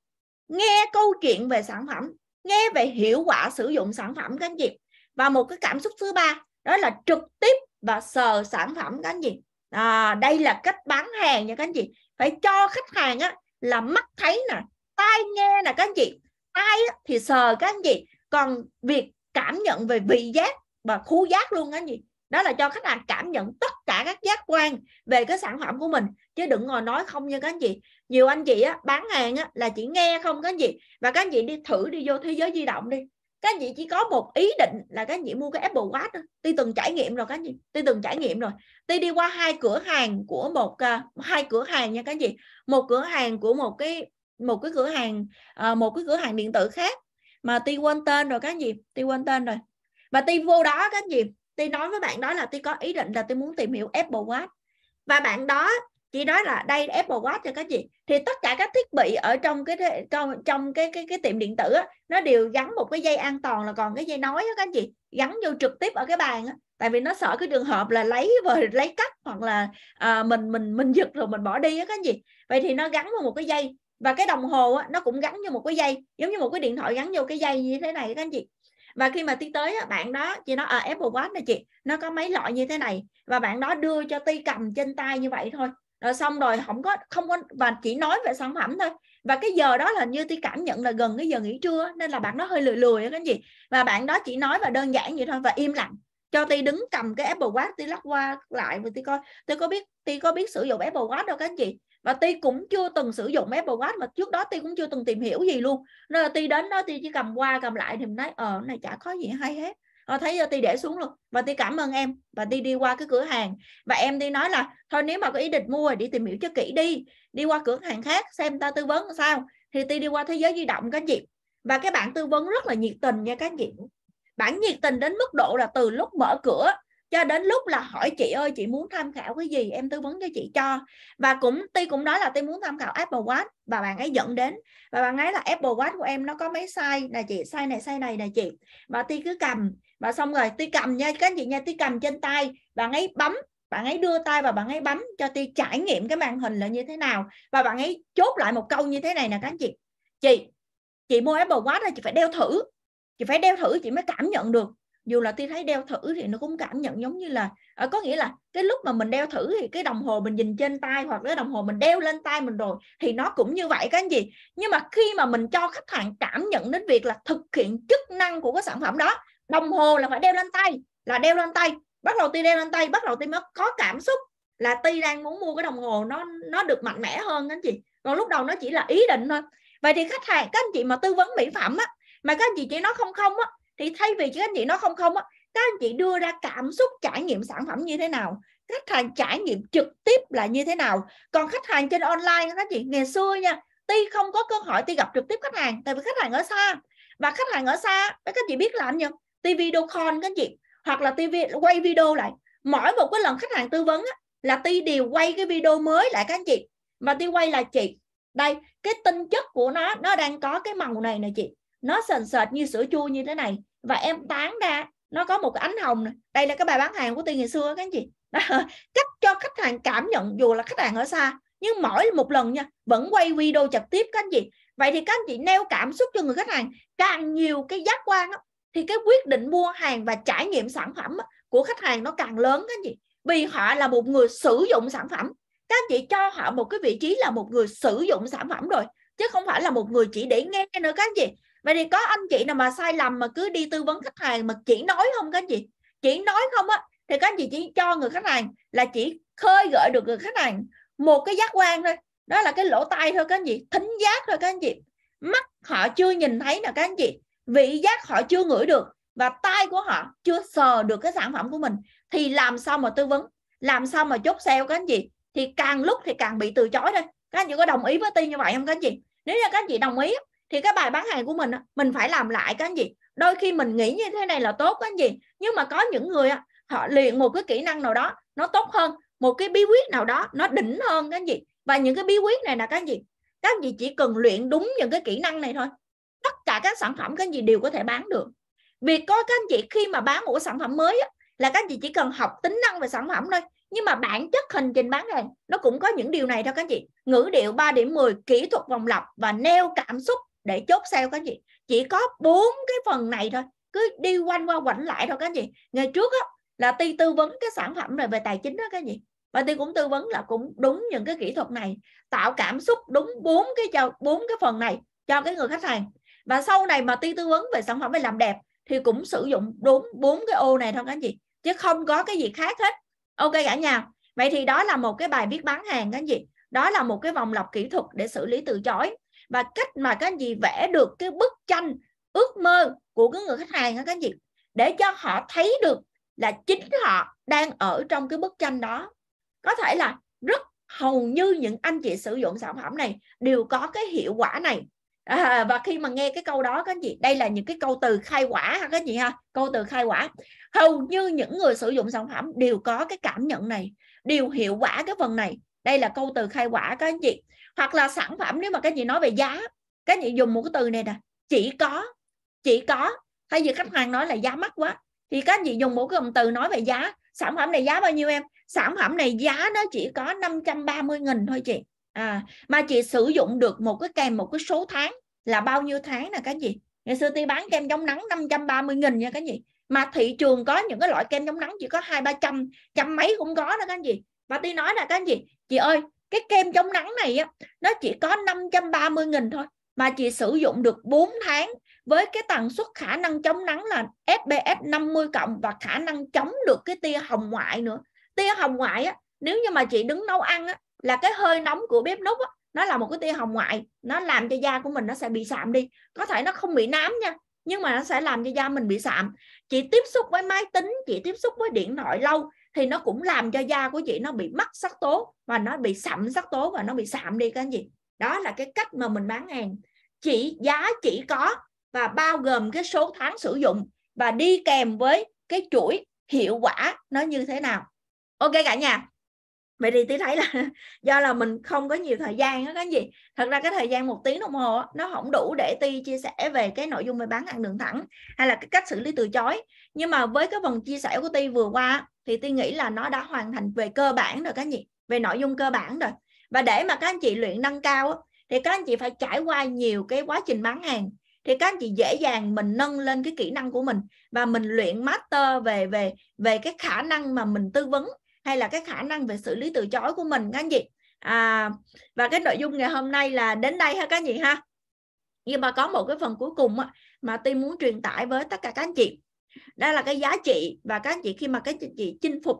nghe câu chuyện về sản phẩm nghe về hiệu quả sử dụng sản phẩm các anh chị và một cái cảm xúc thứ ba đó là trực tiếp và sờ sản phẩm các anh chị à, đây là cách bán hàng nha các anh chị phải cho khách hàng á, là mắt thấy nè tai nghe nè các anh chị tai thì sờ các anh chị còn việc cảm nhận về vị giác và khu giác luôn các anh chị đó là cho khách hàng cảm nhận tất cả các giác quan về cái sản phẩm của mình chứ đừng ngồi nói không nha các anh chị nhiều anh chị á, bán hàng á, là chỉ nghe không các anh chị và các anh chị đi thử đi vô thế giới di động đi các anh chị chỉ có một ý định là các anh chị mua cái Apple Watch thôi. Tôi từng trải nghiệm rồi các anh chị, tôi từng trải nghiệm rồi. Tôi đi qua hai cửa hàng của một à, hai cửa hàng nha các anh chị. Một cửa hàng của một cái một cái cửa hàng à, một cái cửa hàng điện tử khác mà tôi quên tên rồi các anh chị, tôi quên tên rồi. Và tôi vô đó các anh chị, tôi nói với bạn đó là tôi có ý định là tôi muốn tìm hiểu Apple Watch. Và bạn đó chị nói là đây Apple Watch cho các chị thì tất cả các thiết bị ở trong cái trong trong cái cái cái tiệm điện tử á, nó đều gắn một cái dây an toàn là còn cái dây nói á các anh chị gắn vô trực tiếp ở cái bàn á tại vì nó sợ cái trường hợp là lấy và lấy cắt hoặc là à, mình mình mình giật rồi mình bỏ đi á các anh chị vậy thì nó gắn vào một cái dây và cái đồng hồ á, nó cũng gắn vô một cái dây giống như một cái điện thoại gắn vô cái dây như thế này các anh chị và khi mà tiến tới bạn đó chị nói ở ờ, à, Apple Watch này chị nó có mấy loại như thế này và bạn đó đưa cho ti cầm trên tay như vậy thôi rồi xong rồi không có không có và chỉ nói về sản phẩm thôi và cái giờ đó là như tôi cảm nhận là gần cái giờ nghỉ trưa nên là bạn nó hơi lười lười cái gì và bạn đó chỉ nói và đơn giản vậy thôi và im lặng cho ti đứng cầm cái Apple Watch ti lắc qua lại và ti coi tôi có biết ti có biết sử dụng Apple Watch đâu các anh chị và ti cũng chưa từng sử dụng Apple Watch mà trước đó ti cũng chưa từng tìm hiểu gì luôn nên là ti đến đó ti chỉ cầm qua cầm lại thì nói ờ này chả có gì hay hết họ ờ, thấy ti để xuống luôn và ti cảm ơn em và ti đi qua cái cửa hàng và em đi nói là thôi nếu mà có ý định mua đi tìm hiểu cho kỹ đi đi qua cửa hàng khác xem ta tư vấn sao thì ti đi qua thế giới di động các chị và cái bạn tư vấn rất là nhiệt tình nha các chị bạn nhiệt tình đến mức độ là từ lúc mở cửa cho đến lúc là hỏi chị ơi chị muốn tham khảo cái gì em tư vấn cho chị cho và cũng ti cũng nói là ti muốn tham khảo Apple Watch và bạn ấy dẫn đến và bạn ấy là Apple Watch của em nó có mấy size nè chị size này size này nè chị và ti cứ cầm và xong rồi ti cầm nha các anh chị nha ti cầm trên tay bạn ấy bấm bạn ấy đưa tay và bạn ấy bấm cho ti trải nghiệm cái màn hình là như thế nào và bạn ấy chốt lại một câu như thế này nè các anh chị chị chị mua Apple Watch là chị phải đeo thử chị phải đeo thử chị mới cảm nhận được dù là tôi thấy đeo thử thì nó cũng cảm nhận giống như là à, có nghĩa là cái lúc mà mình đeo thử thì cái đồng hồ mình nhìn trên tay hoặc cái đồng hồ mình đeo lên tay mình rồi thì nó cũng như vậy cái anh chị nhưng mà khi mà mình cho khách hàng cảm nhận đến việc là thực hiện chức năng của cái sản phẩm đó đồng hồ là phải đeo lên tay là đeo lên tay bắt đầu tôi đeo lên tay bắt đầu tôi mới có cảm xúc là tuy đang muốn mua cái đồng hồ nó nó được mạnh mẽ hơn các anh chị còn lúc đầu nó chỉ là ý định thôi vậy thì khách hàng các anh chị mà tư vấn mỹ phẩm á mà các anh chị chỉ nói không không á thì thay vì các anh chị nó không không á các anh chị đưa ra cảm xúc trải nghiệm sản phẩm như thế nào khách hàng trải nghiệm trực tiếp là như thế nào còn khách hàng trên online các anh chị ngày xưa nha ti không có cơ hội ti gặp trực tiếp khách hàng tại vì khách hàng ở xa và khách hàng ở xa các anh chị biết làm gì ti video call các anh chị hoặc là tivi quay video lại mỗi một cái lần khách hàng tư vấn á, là ti đều quay cái video mới lại các anh chị và ti quay là chị đây cái tinh chất của nó nó đang có cái màu này nè chị nó sền sệt như sữa chua như thế này và em tán ra nó có một cái ánh hồng này. đây là cái bài bán hàng của tôi ngày xưa các anh chị đó, cách cho khách hàng cảm nhận dù là khách hàng ở xa nhưng mỗi một lần nha vẫn quay video trực tiếp các anh chị vậy thì các anh chị nêu cảm xúc cho người khách hàng càng nhiều cái giác quan đó, thì cái quyết định mua hàng và trải nghiệm sản phẩm của khách hàng nó càng lớn các anh chị vì họ là một người sử dụng sản phẩm các anh chị cho họ một cái vị trí là một người sử dụng sản phẩm rồi chứ không phải là một người chỉ để nghe nữa các anh chị vậy thì có anh chị nào mà sai lầm mà cứ đi tư vấn khách hàng mà chỉ nói không các anh chị chỉ nói không á thì các anh chị chỉ cho người khách hàng là chỉ khơi gợi được người khách hàng một cái giác quan thôi đó là cái lỗ tai thôi các anh chị thính giác thôi các anh chị mắt họ chưa nhìn thấy nè các anh chị vị giác họ chưa ngửi được và tai của họ chưa sờ được cái sản phẩm của mình thì làm sao mà tư vấn làm sao mà chốt sale các anh chị thì càng lúc thì càng bị từ chối thôi các anh chị có đồng ý với tiên như vậy không các anh chị nếu như các anh chị đồng ý thì cái bài bán hàng của mình mình phải làm lại cái gì đôi khi mình nghĩ như thế này là tốt cái gì nhưng mà có những người họ luyện một cái kỹ năng nào đó nó tốt hơn một cái bí quyết nào đó nó đỉnh hơn cái gì và những cái bí quyết này là cái gì các gì chỉ cần luyện đúng những cái kỹ năng này thôi tất cả các sản phẩm cái gì đều có thể bán được việc có các anh chị khi mà bán một sản phẩm mới là các anh chị chỉ cần học tính năng về sản phẩm thôi nhưng mà bản chất hình trình bán hàng nó cũng có những điều này thôi các chị ngữ điệu 3 điểm 10 kỹ thuật vòng lặp và neo cảm xúc để chốt sale các anh chị chỉ có bốn cái phần này thôi cứ đi quanh qua quẩn lại thôi các anh chị ngày trước á, là ti tư vấn cái sản phẩm này về tài chính đó các anh chị và ti cũng tư vấn là cũng đúng những cái kỹ thuật này tạo cảm xúc đúng bốn cái cho bốn cái phần này cho cái người khách hàng và sau này mà ti tư vấn về sản phẩm về làm đẹp thì cũng sử dụng đúng bốn cái ô này thôi các anh chị chứ không có cái gì khác hết ok cả nhà vậy thì đó là một cái bài viết bán hàng các anh chị đó là một cái vòng lọc kỹ thuật để xử lý từ chối và cách mà các anh chị vẽ được cái bức tranh ước mơ của cái người khách hàng đó các anh chị để cho họ thấy được là chính họ đang ở trong cái bức tranh đó có thể là rất hầu như những anh chị sử dụng sản phẩm này đều có cái hiệu quả này à, và khi mà nghe cái câu đó các anh chị đây là những cái câu từ khai quả ha các anh chị ha câu từ khai quả hầu như những người sử dụng sản phẩm đều có cái cảm nhận này đều hiệu quả cái phần này đây là câu từ khai quả các anh chị hoặc là sản phẩm nếu mà các chị nói về giá các chị dùng một cái từ này nè chỉ có chỉ có thay vì khách hàng nói là giá mắc quá thì các chị dùng một cái cụm từ nói về giá sản phẩm này giá bao nhiêu em sản phẩm này giá nó chỉ có 530 nghìn thôi chị à, mà chị sử dụng được một cái kèm một cái số tháng là bao nhiêu tháng là cái gì ngày xưa tôi bán kem chống nắng 530 nghìn nha các chị mà thị trường có những cái loại kem chống nắng chỉ có hai ba trăm trăm mấy cũng có đó các anh chị và tôi nói là các anh chị chị ơi cái kem chống nắng này á nó chỉ có 530 nghìn thôi mà chị sử dụng được 4 tháng với cái tần suất khả năng chống nắng là SPF 50 cộng và khả năng chống được cái tia hồng ngoại nữa tia hồng ngoại á nếu như mà chị đứng nấu ăn á, là cái hơi nóng của bếp núc á, nó là một cái tia hồng ngoại nó làm cho da của mình nó sẽ bị sạm đi có thể nó không bị nám nha nhưng mà nó sẽ làm cho da mình bị sạm chị tiếp xúc với máy tính chị tiếp xúc với điện thoại lâu thì nó cũng làm cho da của chị nó bị mất sắc tố và nó bị sậm sắc tố và nó bị sạm đi các anh chị đó là cái cách mà mình bán hàng chỉ giá chỉ có và bao gồm cái số tháng sử dụng và đi kèm với cái chuỗi hiệu quả nó như thế nào ok cả nhà vậy thì tí thấy là do là mình không có nhiều thời gian đó cái gì thật ra cái thời gian một tiếng đồng hồ nó không đủ để ti chia sẻ về cái nội dung về bán hàng đường thẳng hay là cái cách xử lý từ chối nhưng mà với cái phần chia sẻ của Ti vừa qua thì Ti nghĩ là nó đã hoàn thành về cơ bản rồi các anh về nội dung cơ bản rồi và để mà các anh chị luyện nâng cao thì các anh chị phải trải qua nhiều cái quá trình bán hàng thì các anh chị dễ dàng mình nâng lên cái kỹ năng của mình và mình luyện master về về về cái khả năng mà mình tư vấn hay là cái khả năng về xử lý từ chối của mình các anh chị à, và cái nội dung ngày hôm nay là đến đây ha các anh chị ha nhưng mà có một cái phần cuối cùng mà tôi muốn truyền tải với tất cả các anh chị đây là cái giá trị và các anh chị khi mà các anh chị chinh phục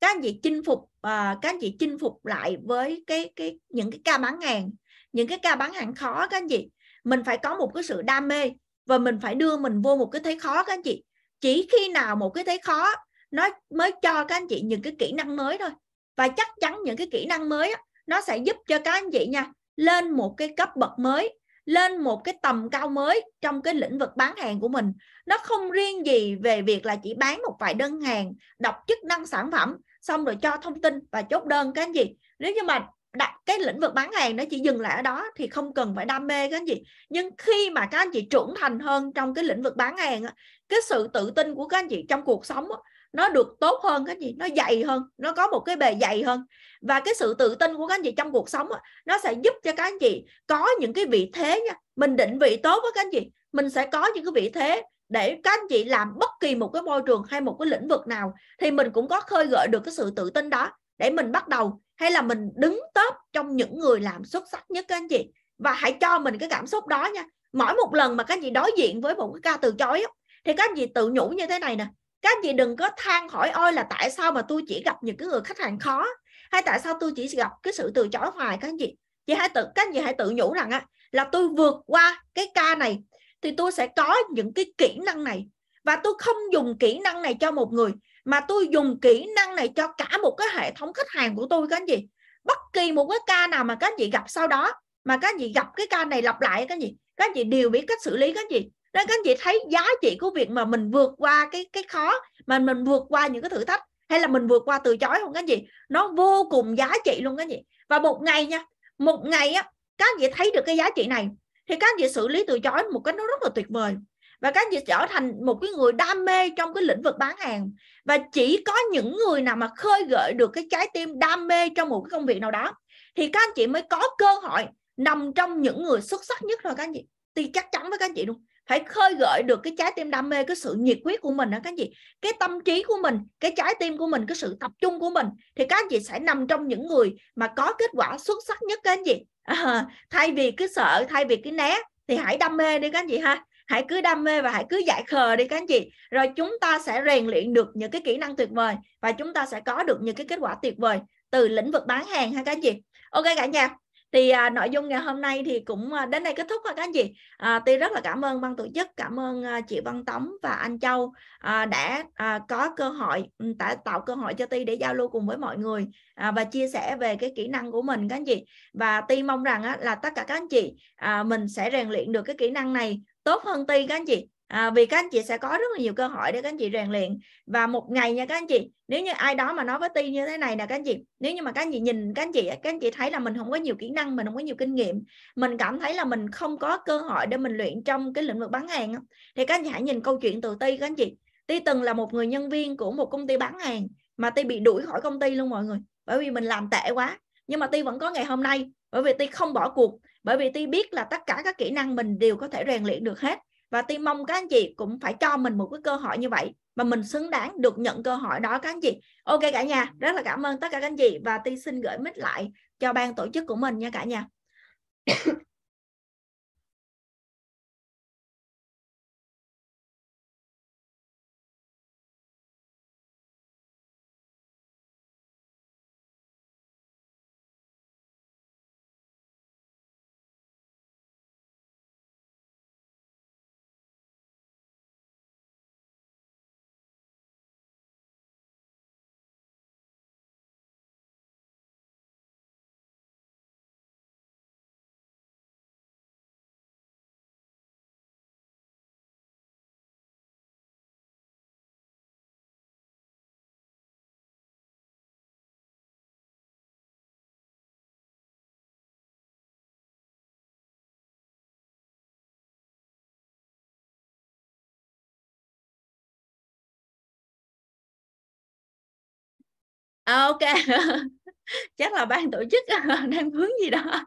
các anh chị chinh phục à, các anh chị chinh phục lại với cái cái những cái ca bán hàng những cái ca bán hàng khó các anh chị mình phải có một cái sự đam mê và mình phải đưa mình vô một cái thế khó các anh chị chỉ khi nào một cái thế khó nó mới cho các anh chị những cái kỹ năng mới thôi và chắc chắn những cái kỹ năng mới đó, nó sẽ giúp cho các anh chị nha lên một cái cấp bậc mới lên một cái tầm cao mới trong cái lĩnh vực bán hàng của mình nó không riêng gì về việc là chỉ bán một vài đơn hàng đọc chức năng sản phẩm xong rồi cho thông tin và chốt đơn cái gì nếu như mà đặt cái lĩnh vực bán hàng nó chỉ dừng lại ở đó thì không cần phải đam mê cái gì nhưng khi mà các anh chị trưởng thành hơn trong cái lĩnh vực bán hàng cái sự tự tin của các anh chị trong cuộc sống nó được tốt hơn cái gì nó dày hơn nó có một cái bề dày hơn và cái sự tự tin của các anh chị trong cuộc sống nó sẽ giúp cho các anh chị có những cái vị thế nha mình định vị tốt với các anh chị mình sẽ có những cái vị thế để các anh chị làm bất kỳ một cái môi trường hay một cái lĩnh vực nào thì mình cũng có khơi gợi được cái sự tự tin đó để mình bắt đầu hay là mình đứng top trong những người làm xuất sắc nhất các anh chị và hãy cho mình cái cảm xúc đó nha mỗi một lần mà các anh chị đối diện với một cái ca từ chối thì các anh chị tự nhủ như thế này nè các anh chị đừng có than hỏi ôi là tại sao mà tôi chỉ gặp những cái người khách hàng khó hay tại sao tôi chỉ gặp cái sự từ chối hoài các anh chị chị hãy tự các anh chị hãy tự nhủ rằng á là tôi vượt qua cái ca này thì tôi sẽ có những cái kỹ năng này và tôi không dùng kỹ năng này cho một người mà tôi dùng kỹ năng này cho cả một cái hệ thống khách hàng của tôi các anh chị bất kỳ một cái ca nào mà các anh chị gặp sau đó mà các anh chị gặp cái ca này lặp lại các anh chị các anh chị đều biết cách xử lý các anh chị nên các anh chị thấy giá trị của việc mà mình vượt qua cái cái khó mà mình vượt qua những cái thử thách hay là mình vượt qua từ chối không các anh chị nó vô cùng giá trị luôn các anh chị và một ngày nha một ngày á các anh chị thấy được cái giá trị này thì các anh chị xử lý từ chối một cái nó rất là tuyệt vời và các anh chị trở thành một cái người đam mê trong cái lĩnh vực bán hàng và chỉ có những người nào mà khơi gợi được cái trái tim đam mê trong một cái công việc nào đó thì các anh chị mới có cơ hội nằm trong những người xuất sắc nhất rồi các anh chị thì chắc chắn với các anh chị luôn phải khơi gợi được cái trái tim đam mê cái sự nhiệt huyết của mình đó các anh chị cái tâm trí của mình cái trái tim của mình cái sự tập trung của mình thì các anh chị sẽ nằm trong những người mà có kết quả xuất sắc nhất các anh chị à, thay vì cứ sợ thay vì cứ né thì hãy đam mê đi các anh chị ha hãy cứ đam mê và hãy cứ giải khờ đi các anh chị rồi chúng ta sẽ rèn luyện được những cái kỹ năng tuyệt vời và chúng ta sẽ có được những cái kết quả tuyệt vời từ lĩnh vực bán hàng ha các anh chị ok cả nhà thì à, nội dung ngày hôm nay thì cũng à, đến đây kết thúc rồi các anh chị à, tuy rất là cảm ơn ban tổ chức cảm ơn à, chị văn tống và anh châu à, đã à, có cơ hội tạo, ừ, tạo cơ hội cho ti để giao lưu cùng với mọi người à, và chia sẻ về cái kỹ năng của mình các anh chị và ti mong rằng á, là tất cả các anh chị à, mình sẽ rèn luyện được cái kỹ năng này tốt hơn ti các anh chị à, vì các anh chị sẽ có rất là nhiều cơ hội để các anh chị rèn luyện và một ngày nha các anh chị nếu như ai đó mà nói với ti như thế này nè các anh chị nếu như mà các anh chị nhìn các anh chị các anh chị thấy là mình không có nhiều kỹ năng mình không có nhiều kinh nghiệm mình cảm thấy là mình không có cơ hội để mình luyện trong cái lĩnh vực bán hàng thì các anh chị hãy nhìn câu chuyện từ ti các anh chị ti từng là một người nhân viên của một công ty bán hàng mà ti bị đuổi khỏi công ty luôn mọi người bởi vì mình làm tệ quá nhưng mà ti vẫn có ngày hôm nay bởi vì ti không bỏ cuộc bởi vì ti biết là tất cả các kỹ năng mình đều có thể rèn luyện được hết và tôi mong các anh chị cũng phải cho mình một cái cơ hội như vậy mà mình xứng đáng được nhận cơ hội đó các anh chị ok cả nhà rất là cảm ơn tất cả các anh chị và tôi xin gửi mic lại cho ban tổ chức của mình nha cả nhà À, ok chắc là ban tổ chức đang hướng gì đó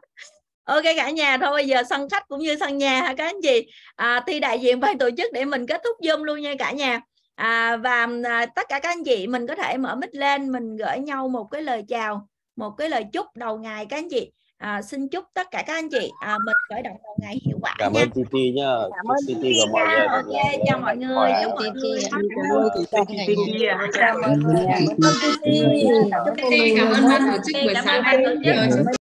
ok cả nhà thôi giờ sân khách cũng như sân nhà ha các anh chị à, thi đại diện ban tổ chức để mình kết thúc zoom luôn nha cả nhà à, và à, tất cả các anh chị mình có thể mở mic lên mình gửi nhau một cái lời chào một cái lời chúc đầu ngày các anh chị à, xin chúc tất cả các anh chị à, mình khởi động đầu ngày hiệu quả cảm nha. ơn TT nhá cảm ơn TT và mọi người ok chào mọi người chúc mọi người cảm ơn TT cảm ơn TT cảm ơn ban tổ chức buổi sáng nay